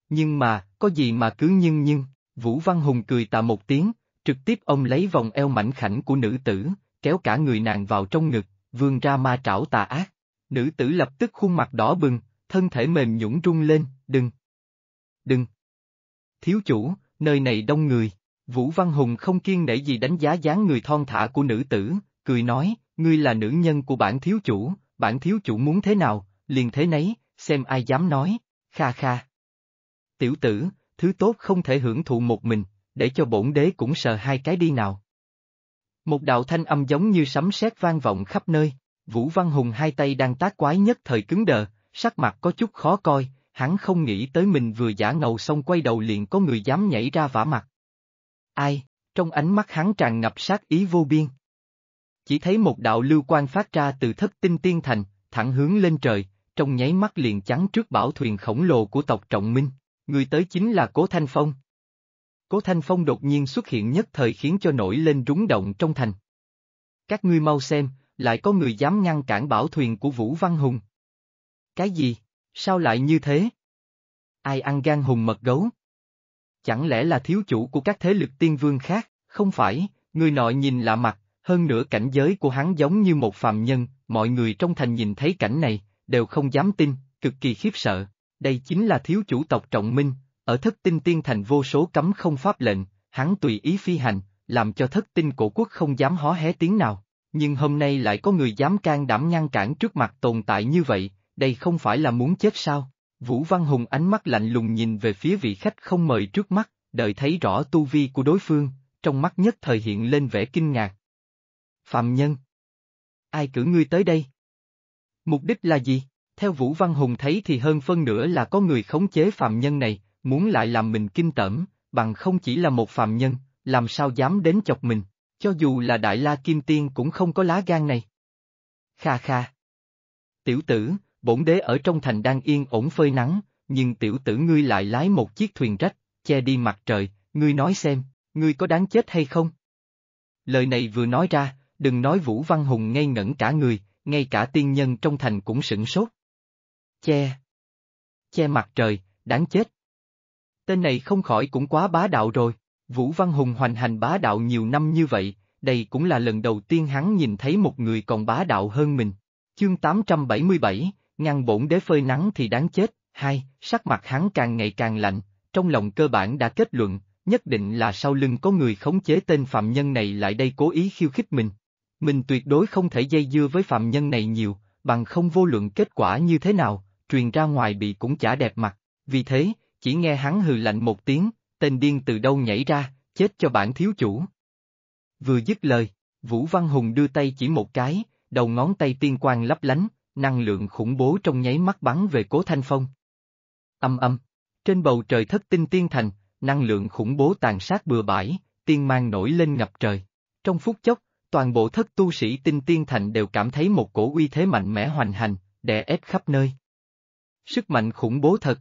Nhưng mà, có gì mà cứ nhưng nhưng, Vũ Văn Hùng cười tà một tiếng, trực tiếp ông lấy vòng eo mảnh khảnh của nữ tử, kéo cả người nàng vào trong ngực, vươn ra ma trảo tà ác. Nữ tử lập tức khuôn mặt đỏ bừng, thân thể mềm nhũng rung lên, đừng. Đừng. Thiếu chủ, nơi này đông người. Vũ Văn Hùng không kiên nể gì đánh giá dáng người thon thả của nữ tử, cười nói, ngươi là nữ nhân của bản thiếu chủ, bản thiếu chủ muốn thế nào, liền thế nấy, xem ai dám nói, kha kha. Tiểu tử, thứ tốt không thể hưởng thụ một mình, để cho bổn đế cũng sợ hai cái đi nào. Một đạo thanh âm giống như sấm sét vang vọng khắp nơi, Vũ Văn Hùng hai tay đang tác quái nhất thời cứng đờ, sắc mặt có chút khó coi, hắn không nghĩ tới mình vừa giả ngầu xong quay đầu liền có người dám nhảy ra vả mặt. Ai, trong ánh mắt hắn tràn ngập sát ý vô biên. Chỉ thấy một đạo lưu quan phát ra từ thất tinh tiên thành, thẳng hướng lên trời, trong nháy mắt liền chắn trước bảo thuyền khổng lồ của tộc Trọng Minh, người tới chính là Cố Thanh Phong. Cố Thanh Phong đột nhiên xuất hiện nhất thời khiến cho nổi lên rúng động trong thành. Các ngươi mau xem, lại có người dám ngăn cản bảo thuyền của Vũ Văn Hùng. Cái gì? Sao lại như thế? Ai ăn gan hùng mật gấu? Chẳng lẽ là thiếu chủ của các thế lực tiên vương khác, không phải, người nọ nhìn lạ mặt, hơn nữa cảnh giới của hắn giống như một phàm nhân, mọi người trong thành nhìn thấy cảnh này, đều không dám tin, cực kỳ khiếp sợ. Đây chính là thiếu chủ tộc Trọng Minh, ở thất tinh tiên thành vô số cấm không pháp lệnh, hắn tùy ý phi hành, làm cho thất tinh cổ quốc không dám hó hé tiếng nào. Nhưng hôm nay lại có người dám can đảm ngăn cản trước mặt tồn tại như vậy, đây không phải là muốn chết sao? Vũ Văn Hùng ánh mắt lạnh lùng nhìn về phía vị khách không mời trước mắt, đợi thấy rõ tu vi của đối phương, trong mắt nhất thời hiện lên vẻ kinh ngạc. Phạm Nhân Ai cử ngươi tới đây? Mục đích là gì? Theo Vũ Văn Hùng thấy thì hơn phân nửa là có người khống chế Phạm Nhân này, muốn lại làm mình kinh tởm, bằng không chỉ là một phàm nhân, làm sao dám đến chọc mình, cho dù là Đại La Kim Tiên cũng không có lá gan này. Kha kha. Tiểu tử, bổn đế ở trong thành đang yên ổn phơi nắng, nhưng tiểu tử ngươi lại lái một chiếc thuyền rách, che đi mặt trời, ngươi nói xem, ngươi có đáng chết hay không? Lời này vừa nói ra, đừng nói Vũ Văn Hùng ngây ngẩn cả người, ngay cả tiên nhân trong thành cũng sửng sốt. Che. Che mặt trời, đáng chết. Tên này không khỏi cũng quá bá đạo rồi. Vũ Văn Hùng hoành hành bá đạo nhiều năm như vậy, đây cũng là lần đầu tiên hắn nhìn thấy một người còn bá đạo hơn mình. Chương 877, ngăn bổn đế phơi nắng thì đáng chết, hai, sắc mặt hắn càng ngày càng lạnh, trong lòng cơ bản đã kết luận, nhất định là sau lưng có người khống chế tên phạm nhân này lại đây cố ý khiêu khích mình. Mình tuyệt đối không thể dây dưa với phạm nhân này nhiều, bằng không vô luận kết quả như thế nào, truyền ra ngoài bị cũng chả đẹp mặt. Vì thế, chỉ nghe hắn hừ lạnh một tiếng, tên điên từ đâu nhảy ra, chết cho bản thiếu chủ. Vừa dứt lời, Vũ Văn Hùng đưa tay chỉ một cái, đầu ngón tay tiên quang lấp lánh, năng lượng khủng bố trong nháy mắt bắn về Cố Thanh Phong. Âm âm, trên bầu trời thất tinh tiên thành, năng lượng khủng bố tàn sát bừa bãi, tiên mang nổi lên ngập trời. Trong phút chốc, toàn bộ thất tu sĩ tinh tiên thành đều cảm thấy một cổ uy thế mạnh mẽ hoành hành, đè ép khắp nơi. Sức mạnh khủng bố thật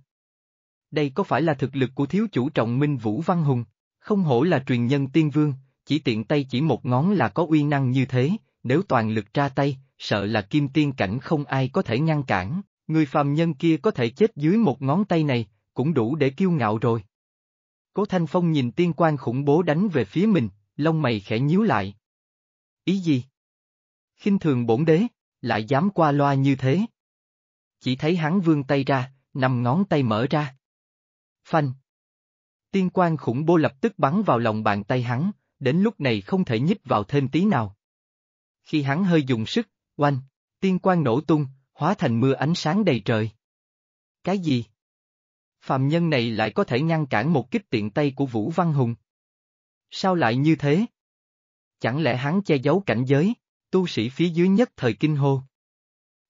đây có phải là thực lực của thiếu chủ trọng minh Vũ Văn Hùng? Không hổ là truyền nhân tiên vương, chỉ tiện tay chỉ một ngón là có uy năng như thế, nếu toàn lực ra tay, sợ là kim tiên cảnh không ai có thể ngăn cản, người phàm nhân kia có thể chết dưới một ngón tay này, cũng đủ để kiêu ngạo rồi. Cố Thanh Phong nhìn tiên quan khủng bố đánh về phía mình, lông mày khẽ nhíu lại. Ý gì? khinh thường bổn đế, lại dám qua loa như thế. Chỉ thấy hắn vươn tay ra, năm ngón tay mở ra, Phanh. Tiên quan khủng bố lập tức bắn vào lòng bàn tay hắn, đến lúc này không thể nhích vào thêm tí nào. Khi hắn hơi dùng sức, oanh, tiên quan nổ tung, hóa thành mưa ánh sáng đầy trời. Cái gì? Phạm nhân này lại có thể ngăn cản một kích tiện tay của Vũ Văn Hùng. Sao lại như thế? Chẳng lẽ hắn che giấu cảnh giới, tu sĩ phía dưới nhất thời kinh hô.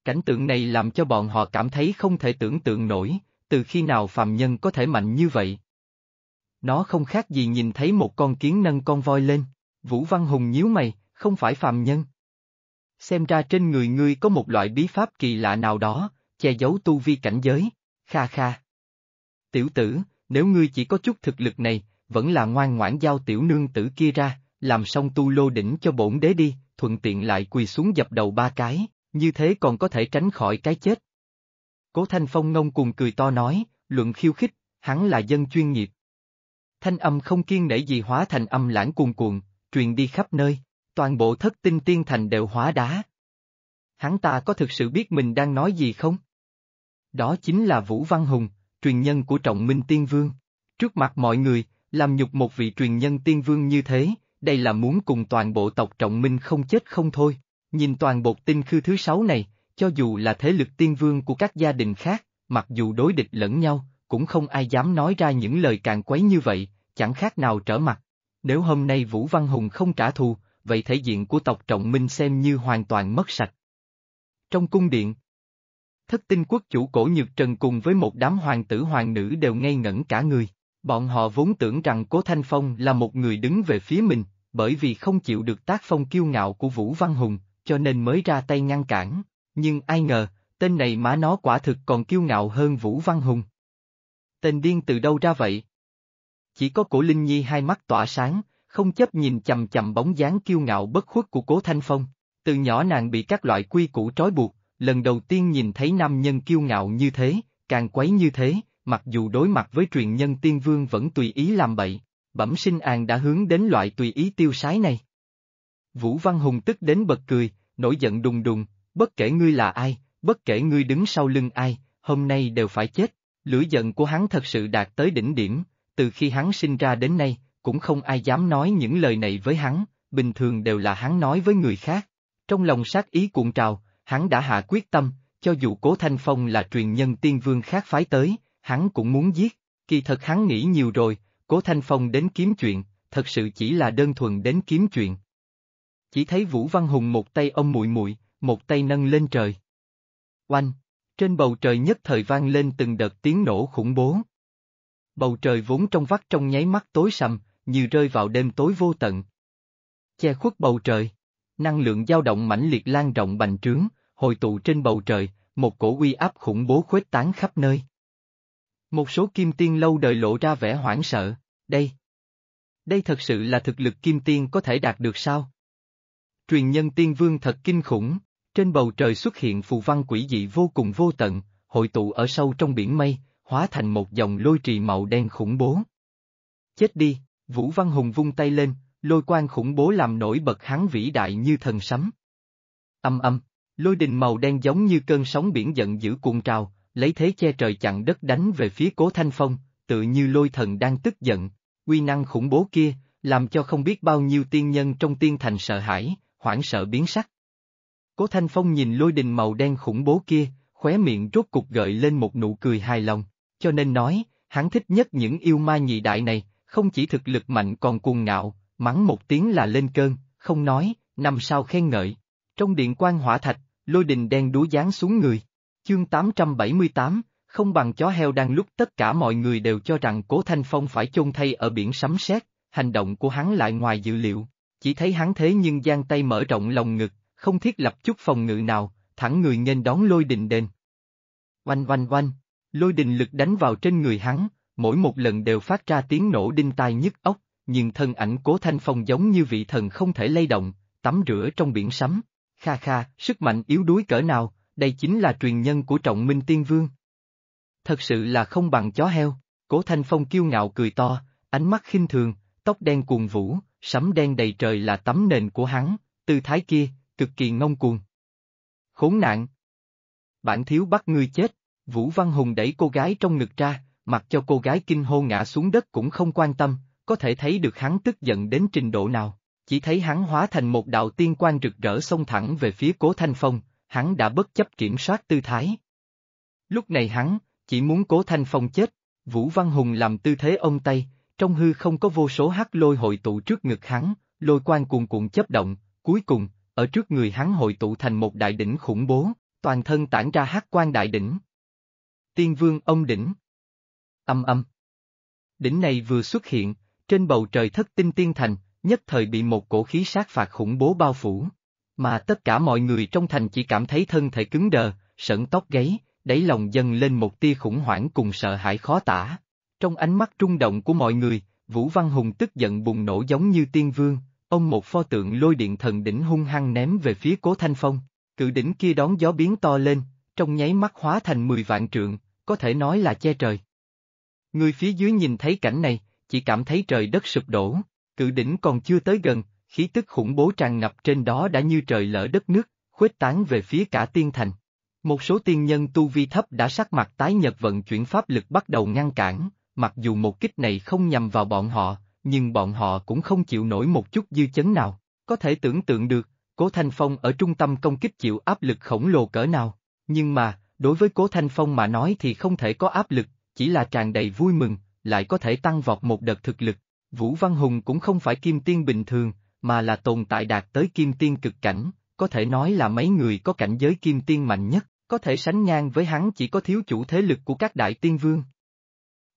Cảnh tượng này làm cho bọn họ cảm thấy không thể tưởng tượng nổi, từ khi nào phàm nhân có thể mạnh như vậy? Nó không khác gì nhìn thấy một con kiến nâng con voi lên, Vũ Văn Hùng nhíu mày, không phải phàm nhân. Xem ra trên người ngươi có một loại bí pháp kỳ lạ nào đó, che giấu tu vi cảnh giới, kha kha. Tiểu tử, nếu ngươi chỉ có chút thực lực này, vẫn là ngoan ngoãn giao tiểu nương tử kia ra, làm xong tu lô đỉnh cho bổn đế đi, thuận tiện lại quỳ xuống dập đầu ba cái, như thế còn có thể tránh khỏi cái chết. Cố Thanh Phong ngông cùng cười to nói, luận khiêu khích, hắn là dân chuyên nghiệp. Thanh âm không kiên nể gì hóa thành âm lãng cuồn cuộn, truyền đi khắp nơi, toàn bộ thất tinh tiên thành đều hóa đá. Hắn ta có thực sự biết mình đang nói gì không? Đó chính là Vũ Văn Hùng, truyền nhân của Trọng Minh Tiên Vương. Trước mặt mọi người, làm nhục một vị truyền nhân Tiên Vương như thế, đây là muốn cùng toàn bộ tộc Trọng Minh không chết không thôi. Nhìn toàn bộ tinh khư thứ sáu này, cho dù là thế lực tiên vương của các gia đình khác, mặc dù đối địch lẫn nhau, cũng không ai dám nói ra những lời càng quấy như vậy, chẳng khác nào trở mặt. Nếu hôm nay Vũ Văn Hùng không trả thù, vậy thể diện của tộc Trọng Minh xem như hoàn toàn mất sạch. Trong cung điện, thất tinh quốc chủ cổ nhược trần cùng với một đám hoàng tử hoàng nữ đều ngây ngẩn cả người. Bọn họ vốn tưởng rằng Cố Thanh Phong là một người đứng về phía mình, bởi vì không chịu được tác phong kiêu ngạo của Vũ Văn Hùng, cho nên mới ra tay ngăn cản nhưng ai ngờ, tên này má nó quả thực còn kiêu ngạo hơn Vũ Văn Hùng. Tên điên từ đâu ra vậy? Chỉ có cổ Linh Nhi hai mắt tỏa sáng, không chấp nhìn chầm chầm bóng dáng kiêu ngạo bất khuất của Cố Thanh Phong, từ nhỏ nàng bị các loại quy củ trói buộc, lần đầu tiên nhìn thấy nam nhân kiêu ngạo như thế, càng quấy như thế, mặc dù đối mặt với truyền nhân tiên vương vẫn tùy ý làm bậy, bẩm sinh an đã hướng đến loại tùy ý tiêu sái này. Vũ Văn Hùng tức đến bật cười, nổi giận đùng đùng, bất kể ngươi là ai, bất kể ngươi đứng sau lưng ai, hôm nay đều phải chết. Lửa giận của hắn thật sự đạt tới đỉnh điểm, từ khi hắn sinh ra đến nay, cũng không ai dám nói những lời này với hắn, bình thường đều là hắn nói với người khác. Trong lòng sát ý cuộn trào, hắn đã hạ quyết tâm, cho dù Cố Thanh Phong là truyền nhân tiên vương khác phái tới, hắn cũng muốn giết. Kỳ thật hắn nghĩ nhiều rồi, Cố Thanh Phong đến kiếm chuyện, thật sự chỉ là đơn thuần đến kiếm chuyện. Chỉ thấy Vũ Văn Hùng một tay ông muội muội, một tay nâng lên trời. Oanh! Trên bầu trời nhất thời vang lên từng đợt tiếng nổ khủng bố. Bầu trời vốn trong vắt trong nháy mắt tối sầm, như rơi vào đêm tối vô tận. Che khuất bầu trời. Năng lượng dao động mãnh liệt lan rộng bành trướng, hồi tụ trên bầu trời, một cổ uy áp khủng bố khuếch tán khắp nơi. Một số kim tiên lâu đời lộ ra vẻ hoảng sợ, đây. Đây thật sự là thực lực kim tiên có thể đạt được sao? Truyền nhân tiên vương thật kinh khủng. Trên bầu trời xuất hiện phù văn quỷ dị vô cùng vô tận, hội tụ ở sâu trong biển mây, hóa thành một dòng lôi trì màu đen khủng bố. Chết đi, Vũ Văn Hùng vung tay lên, lôi quang khủng bố làm nổi bật hắn vĩ đại như thần sấm. Âm âm, lôi đình màu đen giống như cơn sóng biển giận dữ cuồng trào, lấy thế che trời chặn đất đánh về phía cố thanh phong, tự như lôi thần đang tức giận, uy năng khủng bố kia, làm cho không biết bao nhiêu tiên nhân trong tiên thành sợ hãi, hoảng sợ biến sắc. Cố Thanh Phong nhìn lôi đình màu đen khủng bố kia, khóe miệng rốt cục gợi lên một nụ cười hài lòng, cho nên nói, hắn thích nhất những yêu ma nhị đại này, không chỉ thực lực mạnh còn cuồng ngạo, mắng một tiếng là lên cơn, không nói, năm sau khen ngợi. Trong điện quan hỏa thạch, lôi đình đen đúa dán xuống người. Chương 878, không bằng chó heo đang lúc tất cả mọi người đều cho rằng Cố Thanh Phong phải chôn thay ở biển sấm sét, hành động của hắn lại ngoài dự liệu. Chỉ thấy hắn thế nhưng giang tay mở rộng lòng ngực, không thiết lập chút phòng ngự nào, thẳng người nghênh đón lôi đình đền. Oanh oanh oanh, lôi đình lực đánh vào trên người hắn, mỗi một lần đều phát ra tiếng nổ đinh tai nhức óc, nhưng thân ảnh cố thanh phong giống như vị thần không thể lay động, tắm rửa trong biển sấm. Kha kha, sức mạnh yếu đuối cỡ nào, đây chính là truyền nhân của trọng minh tiên vương. Thật sự là không bằng chó heo, cố thanh phong kiêu ngạo cười to, ánh mắt khinh thường, tóc đen cuồng vũ, sấm đen đầy trời là tấm nền của hắn, tư thái kia, cực kỳ ngông cuồng. Khốn nạn! Bản thiếu bắt ngươi chết, Vũ Văn Hùng đẩy cô gái trong ngực ra, mặc cho cô gái kinh hô ngã xuống đất cũng không quan tâm, có thể thấy được hắn tức giận đến trình độ nào, chỉ thấy hắn hóa thành một đạo tiên quan rực rỡ xông thẳng về phía cố Thanh Phong, hắn đã bất chấp kiểm soát tư thái. Lúc này hắn, chỉ muốn cố Thanh Phong chết, Vũ Văn Hùng làm tư thế ông Tây, trong hư không có vô số hắc lôi hội tụ trước ngực hắn, lôi quan cuồn cuộn chấp động, cuối cùng, ở trước người hắn hội tụ thành một đại đỉnh khủng bố, toàn thân tản ra hát quan đại đỉnh. Tiên vương ông đỉnh. Âm âm. Đỉnh này vừa xuất hiện, trên bầu trời thất tinh tiên thành, nhất thời bị một cổ khí sát phạt khủng bố bao phủ. Mà tất cả mọi người trong thành chỉ cảm thấy thân thể cứng đờ, sởn tóc gáy, đẩy lòng dâng lên một tia khủng hoảng cùng sợ hãi khó tả. Trong ánh mắt trung động của mọi người, Vũ Văn Hùng tức giận bùng nổ giống như tiên vương, ông một pho tượng lôi điện thần đỉnh hung hăng ném về phía cố thanh phong, cự đỉnh kia đón gió biến to lên, trong nháy mắt hóa thành mười vạn trượng, có thể nói là che trời. Người phía dưới nhìn thấy cảnh này, chỉ cảm thấy trời đất sụp đổ, cự đỉnh còn chưa tới gần, khí tức khủng bố tràn ngập trên đó đã như trời lở đất nước, khuếch tán về phía cả tiên thành. Một số tiên nhân tu vi thấp đã sắc mặt tái nhật vận chuyển pháp lực bắt đầu ngăn cản, mặc dù một kích này không nhằm vào bọn họ, nhưng bọn họ cũng không chịu nổi một chút dư chấn nào, có thể tưởng tượng được, Cố Thanh Phong ở trung tâm công kích chịu áp lực khổng lồ cỡ nào, nhưng mà, đối với Cố Thanh Phong mà nói thì không thể có áp lực, chỉ là tràn đầy vui mừng, lại có thể tăng vọt một đợt thực lực. Vũ Văn Hùng cũng không phải kim tiên bình thường, mà là tồn tại đạt tới kim tiên cực cảnh, có thể nói là mấy người có cảnh giới kim tiên mạnh nhất, có thể sánh ngang với hắn chỉ có thiếu chủ thế lực của các đại tiên vương.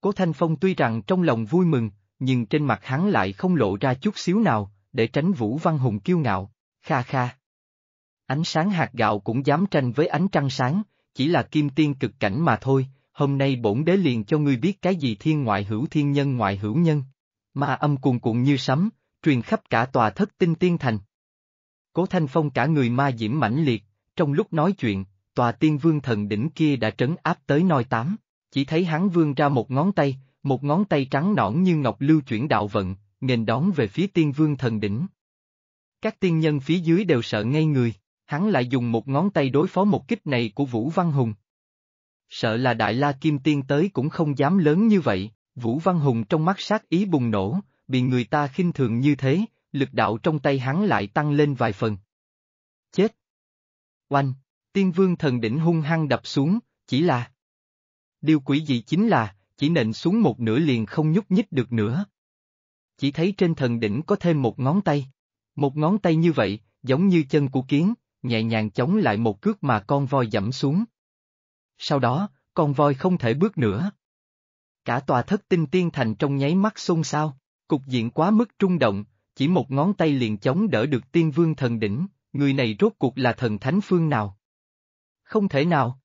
Cố Thanh Phong tuy rằng trong lòng vui mừng, nhưng trên mặt hắn lại không lộ ra chút xíu nào, để tránh Vũ Văn Hùng kiêu ngạo, kha kha. Ánh sáng hạt gạo cũng dám tranh với ánh trăng sáng, chỉ là kim tiên cực cảnh mà thôi, hôm nay bổn đế liền cho ngươi biết cái gì thiên ngoại hữu thiên nhân ngoại hữu nhân. Ma âm cuồn cuộn như sấm, truyền khắp cả tòa thất tinh tiên thành. Cố Thanh Phong cả người ma diễm mãnh liệt, trong lúc nói chuyện, tòa tiên vương thần đỉnh kia đã trấn áp tới noi tám, chỉ thấy hắn vương ra một ngón tay, một ngón tay trắng nõn như ngọc lưu chuyển đạo vận, nghênh đón về phía tiên vương thần đỉnh. Các tiên nhân phía dưới đều sợ ngây người, hắn lại dùng một ngón tay đối phó một kích này của Vũ Văn Hùng. Sợ là Đại La Kim Tiên tới cũng không dám lớn như vậy, Vũ Văn Hùng trong mắt sát ý bùng nổ, bị người ta khinh thường như thế, lực đạo trong tay hắn lại tăng lên vài phần. Chết! Oanh! Tiên vương thần đỉnh hung hăng đập xuống, chỉ là... Điều quỷ dị chính là, chỉ nện xuống một nửa liền không nhúc nhích được nữa. Chỉ thấy trên thần đỉnh có thêm một ngón tay. Một ngón tay như vậy, giống như chân của kiến, nhẹ nhàng chống lại một cước mà con voi dẫm xuống. Sau đó, con voi không thể bước nữa. Cả tòa thất tinh tiên thành trong nháy mắt xôn xao, cục diện quá mức trung động, chỉ một ngón tay liền chống đỡ được tiên vương thần đỉnh, người này rốt cuộc là thần thánh phương nào? Không thể nào.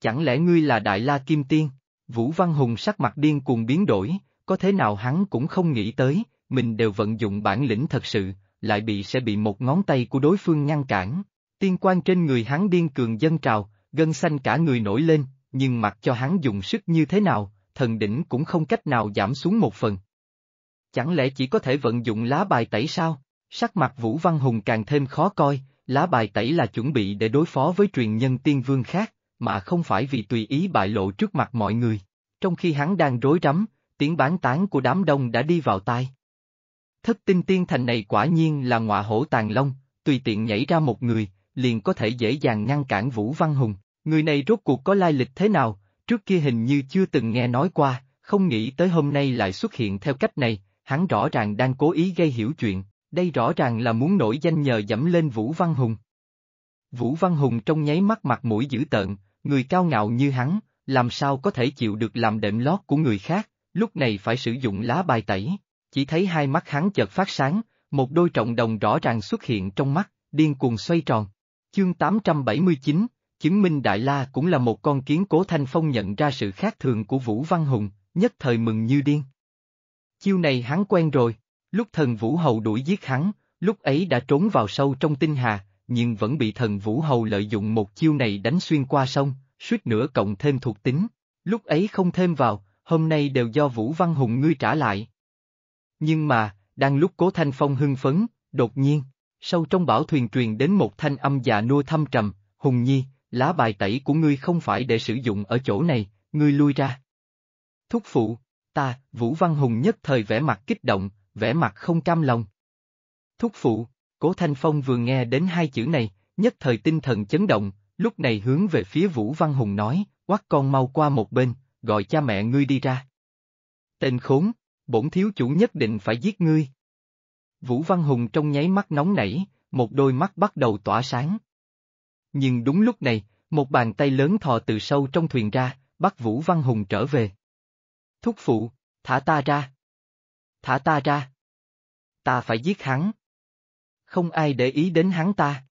Chẳng lẽ ngươi là Đại La Kim Tiên? Vũ Văn Hùng sắc mặt điên cuồng biến đổi, có thế nào hắn cũng không nghĩ tới, mình đều vận dụng bản lĩnh thật sự, lại bị sẽ bị một ngón tay của đối phương ngăn cản. Tiên quan trên người hắn điên cường dân trào, gân xanh cả người nổi lên, nhưng mặc cho hắn dùng sức như thế nào, thần đỉnh cũng không cách nào giảm xuống một phần. Chẳng lẽ chỉ có thể vận dụng lá bài tẩy sao? Sắc mặt Vũ Văn Hùng càng thêm khó coi, lá bài tẩy là chuẩn bị để đối phó với truyền nhân tiên vương khác, mà không phải vì tùy ý bại lộ trước mặt mọi người. Trong khi hắn đang rối rắm, tiếng bán tán của đám đông đã đi vào tai. Thất tinh tiên thành này quả nhiên là ngọa hổ tàn long, tùy tiện nhảy ra một người, liền có thể dễ dàng ngăn cản Vũ Văn Hùng. Người này rốt cuộc có lai lịch thế nào, trước kia hình như chưa từng nghe nói qua, không nghĩ tới hôm nay lại xuất hiện theo cách này, hắn rõ ràng đang cố ý gây hiểu chuyện, đây rõ ràng là muốn nổi danh nhờ dẫm lên Vũ Văn Hùng. Vũ Văn Hùng trong nháy mắt mặt mũi dữ tợn, người cao ngạo như hắn, làm sao có thể chịu được làm đệm lót của người khác, lúc này phải sử dụng lá bài tẩy. Chỉ thấy hai mắt hắn chợt phát sáng, một đôi trọng đồng rõ ràng xuất hiện trong mắt, điên cuồng xoay tròn. Chương 879, chứng minh Đại La cũng là một con kiến cố Thanh Phong nhận ra sự khác thường của Vũ Văn Hùng, nhất thời mừng như điên. Chiêu này hắn quen rồi, lúc thần Vũ Hầu đuổi giết hắn, lúc ấy đã trốn vào sâu trong tinh hà, nhưng vẫn bị thần Vũ Hầu lợi dụng một chiêu này đánh xuyên qua sông, suýt nữa cộng thêm thuộc tính. Lúc ấy không thêm vào, hôm nay đều do Vũ Văn Hùng ngươi trả lại. Nhưng mà, đang lúc Cố Thanh Phong hưng phấn, đột nhiên, sâu trong bảo thuyền truyền đến một thanh âm già nua thâm trầm, Hùng Nhi, lá bài tẩy của ngươi không phải để sử dụng ở chỗ này, ngươi lui ra. Thúc phụ, ta, Vũ Văn Hùng nhất thời vẻ mặt kích động, vẻ mặt không cam lòng. Thúc phụ, Cố Thanh Phong vừa nghe đến hai chữ này, nhất thời tinh thần chấn động, lúc này hướng về phía Vũ Văn Hùng nói, Quắc con mau qua một bên, gọi cha mẹ ngươi đi ra. Tên khốn, bổn thiếu chủ nhất định phải giết ngươi. Vũ Văn Hùng trong nháy mắt nóng nảy, một đôi mắt bắt đầu tỏa sáng. Nhưng đúng lúc này, một bàn tay lớn thò từ sâu trong thuyền ra, bắt Vũ Văn Hùng trở về. Thúc phụ, thả ta ra. Thả ta ra. Ta phải giết hắn không ai để ý đến hắn ta.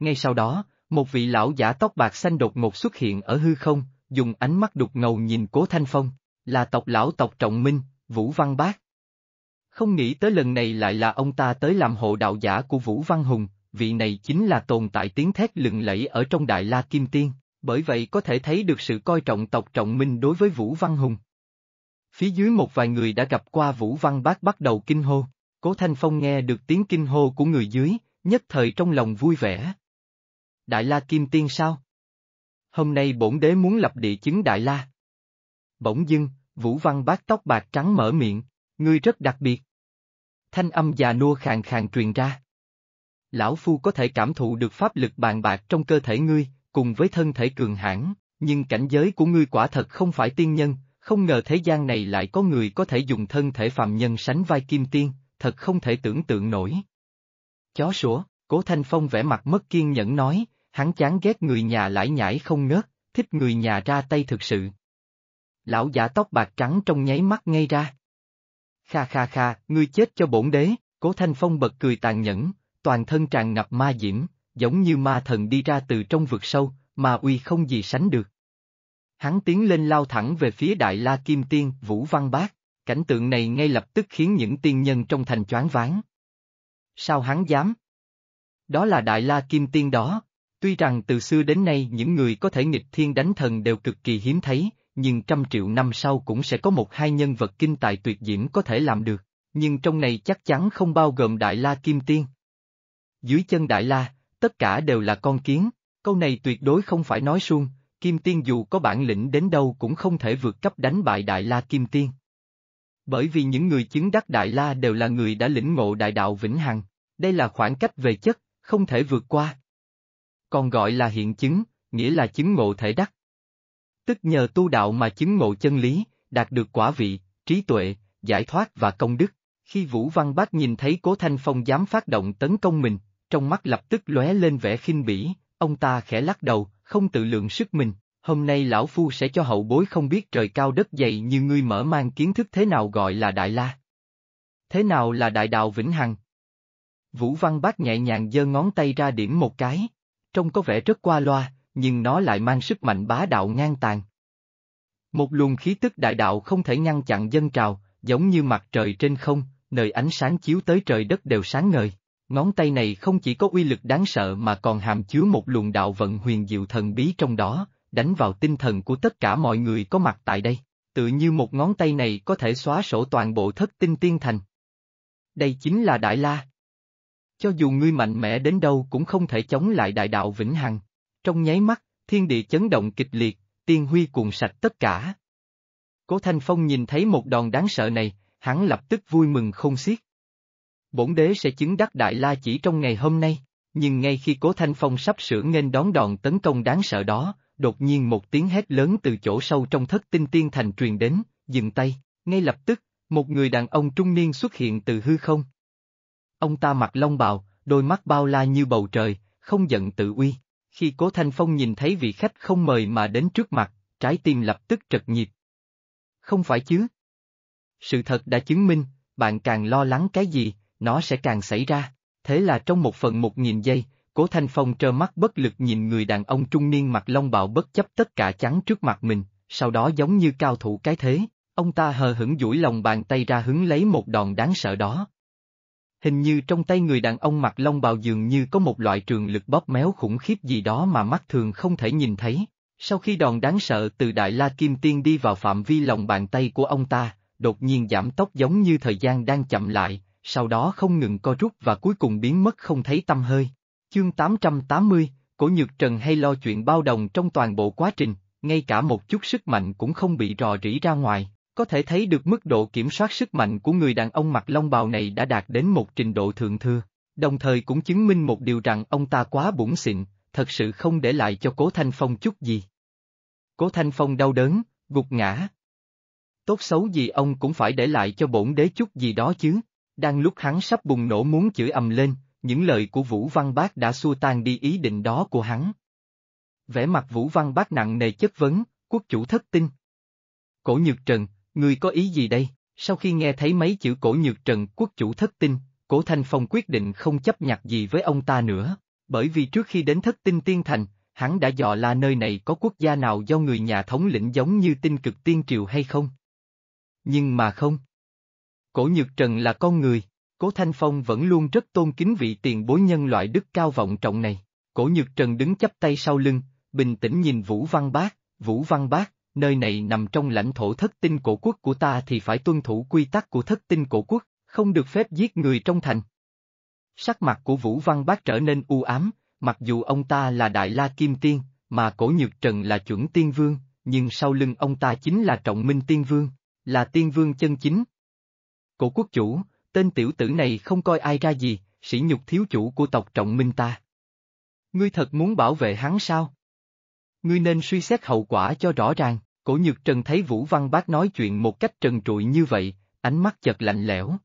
Ngay sau đó, một vị lão giả tóc bạc xanh đột ngột xuất hiện ở hư không, dùng ánh mắt đục ngầu nhìn Cố Thanh Phong, là tộc lão tộc Trọng Minh, Vũ Văn Bác. Không nghĩ tới lần này lại là ông ta tới làm hộ đạo giả của Vũ Văn Hùng, vị này chính là tồn tại tiếng thét lừng lẫy ở trong Đại La Kim Tiên, bởi vậy có thể thấy được sự coi trọng tộc Trọng Minh đối với Vũ Văn Hùng. Phía dưới một vài người đã gặp qua Vũ Văn Bác bắt đầu kinh hô. Cố Thanh Phong nghe được tiếng kinh hô của người dưới, nhất thời trong lòng vui vẻ. Đại La Kim Tiên sao? Hôm nay bổn đế muốn lập địa chứng Đại La. Bỗng dưng, Vũ Văn bát tóc bạc trắng mở miệng, ngươi rất đặc biệt. Thanh âm già nua khàn khàn truyền ra. Lão Phu có thể cảm thụ được pháp lực bàn bạc trong cơ thể ngươi, cùng với thân thể cường hãn, nhưng cảnh giới của ngươi quả thật không phải tiên nhân, không ngờ thế gian này lại có người có thể dùng thân thể phàm nhân sánh vai kim tiên, thật không thể tưởng tượng nổi. Chó sủa, cố Thanh Phong vẻ mặt mất kiên nhẫn nói, hắn chán ghét người nhà lại nhảy không ngớt, thích người nhà ra tay thực sự. Lão giả tóc bạc trắng trong nháy mắt ngay ra. Kha kha kha, ngươi chết cho bổn đế, cố Thanh Phong bật cười tàn nhẫn, toàn thân tràn ngập ma diễm, giống như ma thần đi ra từ trong vực sâu, mà uy không gì sánh được. Hắn tiến lên lao thẳng về phía Đại La Kim Tiên, Vũ Văn Bác. Cảnh tượng này ngay lập tức khiến những tiên nhân trong thành choáng váng. Sao hắn dám? Đó là Đại La Kim Tiên đó. Tuy rằng từ xưa đến nay những người có thể nghịch thiên đánh thần đều cực kỳ hiếm thấy, nhưng trăm triệu năm sau cũng sẽ có một hai nhân vật kinh tài tuyệt diễm có thể làm được, nhưng trong này chắc chắn không bao gồm Đại La Kim Tiên. Dưới chân Đại La, tất cả đều là con kiến, câu này tuyệt đối không phải nói suông, Kim Tiên dù có bản lĩnh đến đâu cũng không thể vượt cấp đánh bại Đại La Kim Tiên. Bởi vì những người chứng đắc Đại La đều là người đã lĩnh ngộ đại đạo vĩnh hằng, đây là khoảng cách về chất, không thể vượt qua. Còn gọi là hiện chứng, nghĩa là chứng ngộ thể đắc. Tức nhờ tu đạo mà chứng ngộ chân lý, đạt được quả vị, trí tuệ, giải thoát và công đức. Khi Vũ Văn Bác nhìn thấy Cố Thanh Phong dám phát động tấn công mình, trong mắt lập tức lóe lên vẻ khinh bỉ, ông ta khẽ lắc đầu, không tự lượng sức mình hôm nay lão phu sẽ cho hậu bối không biết trời cao đất dày như ngươi mở mang kiến thức thế nào gọi là đại la. Thế nào là đại đạo vĩnh hằng? Vũ Văn Bác nhẹ nhàng giơ ngón tay ra điểm một cái, trông có vẻ rất qua loa, nhưng nó lại mang sức mạnh bá đạo ngang tàn. Một luồng khí tức đại đạo không thể ngăn chặn dân trào, giống như mặt trời trên không, nơi ánh sáng chiếu tới trời đất đều sáng ngời. Ngón tay này không chỉ có uy lực đáng sợ mà còn hàm chứa một luồng đạo vận huyền diệu thần bí trong đó, đánh vào tinh thần của tất cả mọi người có mặt tại đây, tự như một ngón tay này có thể xóa sổ toàn bộ thất tinh tiên thành. Đây chính là Đại La. Cho dù ngươi mạnh mẽ đến đâu cũng không thể chống lại đại đạo vĩnh hằng. Trong nháy mắt, thiên địa chấn động kịch liệt, tiên huy cuồng sạch tất cả. Cố Thanh Phong nhìn thấy một đòn đáng sợ này, hắn lập tức vui mừng không xiết. Bổn đế sẽ chứng đắc Đại La chỉ trong ngày hôm nay, nhưng ngay khi Cố Thanh Phong sắp sửa nghênh đón đòn tấn công đáng sợ đó, đột nhiên một tiếng hét lớn từ chỗ sâu trong thất tinh tiên thành truyền đến, dừng tay, ngay lập tức, một người đàn ông trung niên xuất hiện từ hư không. Ông ta mặc long bào, đôi mắt bao la như bầu trời, không giận tự uy. Khi Cố Thanh Phong nhìn thấy vị khách không mời mà đến trước mặt, trái tim lập tức trật nhịp. Không phải chứ? Sự thật đã chứng minh, bạn càng lo lắng cái gì, nó sẽ càng xảy ra. Thế là trong một phần một nghìn giây, Cố Thanh Phong trơ mắt bất lực nhìn người đàn ông trung niên mặt long bào bất chấp tất cả trắng trước mặt mình, sau đó giống như cao thủ cái thế, ông ta hờ hững duỗi lòng bàn tay ra hứng lấy một đòn đáng sợ đó. Hình như trong tay người đàn ông mặt long bào dường như có một loại trường lực bóp méo khủng khiếp gì đó mà mắt thường không thể nhìn thấy. Sau khi đòn đáng sợ từ Đại La Kim Tiên đi vào phạm vi lòng bàn tay của ông ta, đột nhiên giảm tốc giống như thời gian đang chậm lại, sau đó không ngừng co rút và cuối cùng biến mất không thấy tâm hơi. Chương 880, Cổ Nhược Trần hay lo chuyện bao đồng trong toàn bộ quá trình, ngay cả một chút sức mạnh cũng không bị rò rỉ ra ngoài, có thể thấy được mức độ kiểm soát sức mạnh của người đàn ông mặc long bào này đã đạt đến một trình độ thượng thừa, đồng thời cũng chứng minh một điều rằng ông ta quá bủng xịn, thật sự không để lại cho Cố Thanh Phong chút gì. Cố Thanh Phong đau đớn, gục ngã. Tốt xấu gì ông cũng phải để lại cho bổn đế chút gì đó chứ, đang lúc hắn sắp bùng nổ muốn chửi ầm lên, những lời của Vũ Văn Bác đã xua tan đi ý định đó của hắn. Vẻ mặt Vũ Văn Bác nặng nề chất vấn, quốc chủ thất tinh. Cổ Nhược Trần, người có ý gì đây? Sau khi nghe thấy mấy chữ Cổ Nhược Trần quốc chủ thất tinh, Cổ Thanh Phong quyết định không chấp nhặt gì với ông ta nữa, bởi vì trước khi đến thất tinh tiên thành, hắn đã dò la nơi này có quốc gia nào do người nhà thống lĩnh giống như tinh cực tiên triều hay không. Nhưng mà không. Cổ Nhược Trần là con người. Cố Thanh Phong vẫn luôn rất tôn kính vị tiền bối nhân loại đức cao vọng trọng này. Cổ Nhược Trần đứng chắp tay sau lưng, bình tĩnh nhìn Vũ Văn Bác, Vũ Văn Bác, nơi này nằm trong lãnh thổ thất tinh cổ quốc của ta thì phải tuân thủ quy tắc của thất tinh cổ quốc, không được phép giết người trong thành. Sắc mặt của Vũ Văn Bác trở nên u ám, mặc dù ông ta là Đại La Kim Tiên, mà Cổ Nhược Trần là chuẩn Tiên Vương, nhưng sau lưng ông ta chính là Trọng Minh Tiên Vương, là Tiên Vương chân chính. Cổ quốc chủ, tên tiểu tử này không coi ai ra gì, sỉ nhục thiếu chủ của tộc trọng minh ta. Ngươi thật muốn bảo vệ hắn sao? Ngươi nên suy xét hậu quả cho rõ ràng, cổ nhược trần thấy Vũ Văn Bác nói chuyện một cách trần trụi như vậy, ánh mắt chợt lạnh lẽo.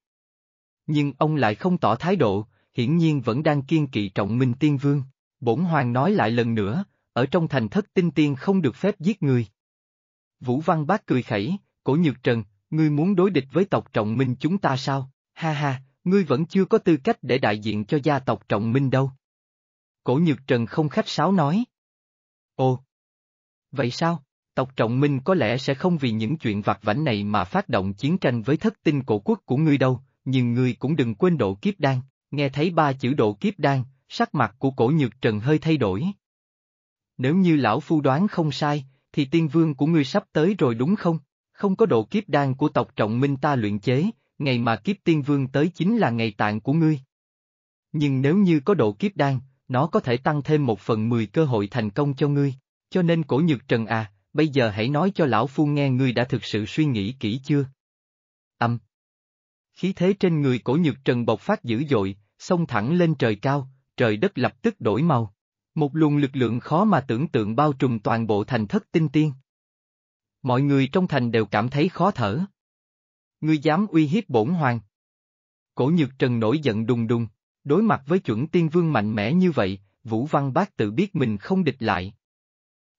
Nhưng ông lại không tỏ thái độ, hiển nhiên vẫn đang kiên kỵ trọng minh tiên vương. Bổn hoàng nói lại lần nữa, ở trong thành thất tinh tiên không được phép giết người. Vũ Văn Bác cười khẩy, cổ nhược trần, ngươi muốn đối địch với tộc trọng minh chúng ta sao? ha ha, ngươi vẫn chưa có tư cách để đại diện cho gia tộc trọng minh đâu. Cổ nhược trần không khách sáo nói. Ồ! Vậy sao? Tộc trọng minh có lẽ sẽ không vì những chuyện vặt vảnh này mà phát động chiến tranh với thất tinh cổ quốc của ngươi đâu, nhưng ngươi cũng đừng quên độ kiếp đan, nghe thấy ba chữ độ kiếp đan, sắc mặt của cổ nhược trần hơi thay đổi. Nếu như lão phu đoán không sai, thì tiên vương của ngươi sắp tới rồi đúng không? Không có độ kiếp đan của tộc trọng minh ta luyện chế, ngày mà kiếp tiên vương tới chính là ngày tạng của ngươi. Nhưng nếu như có độ kiếp đan, nó có thể tăng thêm một phần mười cơ hội thành công cho ngươi, cho nên cổ nhược trần à, bây giờ hãy nói cho lão phu nghe ngươi đã thực sự suy nghĩ kỹ chưa. Âm. Khí thế trên người cổ nhược trần bộc phát dữ dội, xông thẳng lên trời cao, trời đất lập tức đổi màu. Một luồng lực lượng khó mà tưởng tượng bao trùm toàn bộ thành thất tinh tiên. Mọi người trong thành đều cảm thấy khó thở. Ngươi dám uy hiếp bổn hoàng. Cổ nhược trần nổi giận đùng đùng, đối mặt với chuẩn tiên vương mạnh mẽ như vậy, Vũ Văn Bác tự biết mình không địch lại.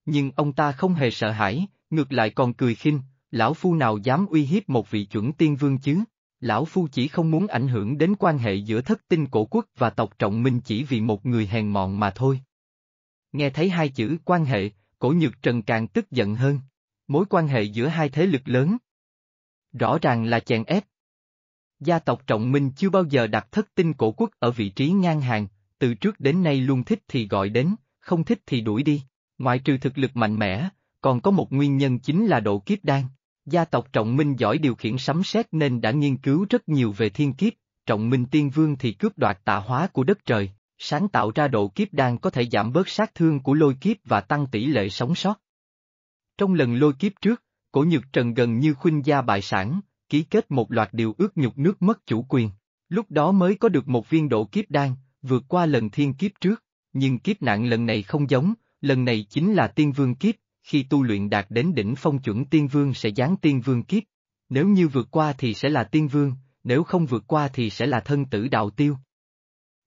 Nhưng ông ta không hề sợ hãi, ngược lại còn cười khinh, lão phu nào dám uy hiếp một vị chuẩn tiên vương chứ, lão phu chỉ không muốn ảnh hưởng đến quan hệ giữa thất tinh cổ quốc và tộc trọng minh chỉ vì một người hèn mọn mà thôi. Nghe thấy hai chữ quan hệ, cổ nhược trần càng tức giận hơn. Mối quan hệ giữa hai thế lực lớn, Rõ ràng là chèn ép. Gia tộc Trọng Minh chưa bao giờ đặt thất tinh cổ quốc ở vị trí ngang hàng, từ trước đến nay luôn thích thì gọi đến, không thích thì đuổi đi. Ngoại trừ thực lực mạnh mẽ, còn có một nguyên nhân chính là độ kiếp đan. Gia tộc Trọng Minh giỏi điều khiển sấm sét nên đã nghiên cứu rất nhiều về thiên kiếp, Trọng Minh Tiên Vương thì cướp đoạt tạ hóa của đất trời, sáng tạo ra độ kiếp đan có thể giảm bớt sát thương của lôi kiếp và tăng tỷ lệ sống sót. Trong lần lôi kiếp trước, Cổ Nhược Trần gần như khuynh gia bại sản, ký kết một loạt điều ước nhục nước mất chủ quyền. Lúc đó mới có được một viên độ kiếp đan, vượt qua lần thiên kiếp trước, nhưng kiếp nạn lần này không giống, lần này chính là tiên vương kiếp, khi tu luyện đạt đến đỉnh phong chuẩn tiên vương sẽ giáng tiên vương kiếp, nếu như vượt qua thì sẽ là tiên vương, nếu không vượt qua thì sẽ là thân tử đạo tiêu.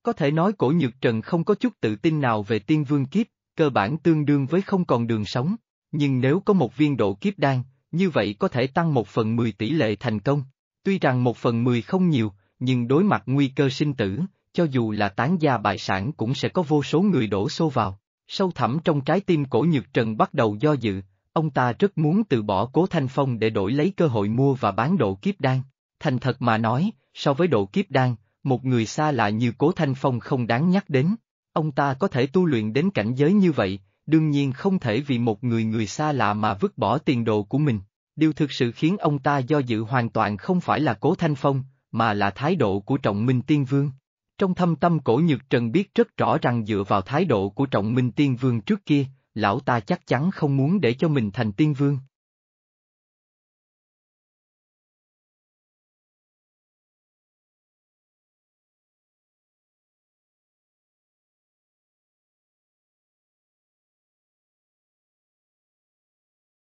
Có thể nói cổ nhược trần không có chút tự tin nào về tiên vương kiếp, cơ bản tương đương với không còn đường sống, nhưng nếu có một viên độ kiếp đan, như vậy có thể tăng một phần mười tỷ lệ thành công. Tuy rằng một phần mười không nhiều, nhưng đối mặt nguy cơ sinh tử, cho dù là tán gia bại sản cũng sẽ có vô số người đổ xô vào. Sâu thẳm trong trái tim cổ nhược trần bắt đầu do dự, ông ta rất muốn từ bỏ cố thanh phong để đổi lấy cơ hội mua và bán độ kiếp đan. Thành thật mà nói, so với độ kiếp đan, một người xa lạ như cố thanh phong không đáng nhắc đến. Ông ta có thể tu luyện đến cảnh giới như vậy, đương nhiên không thể vì một người người xa lạ mà vứt bỏ tiền đồ của mình. Điều thực sự khiến ông ta do dự hoàn toàn không phải là Cố Thanh Phong, mà là thái độ của Trọng Minh Tiên Vương. Trong thâm tâm cổ nhược trần biết rất rõ rằng dựa vào thái độ của Trọng Minh Tiên Vương trước kia, lão ta chắc chắn không muốn để cho mình thành Tiên Vương.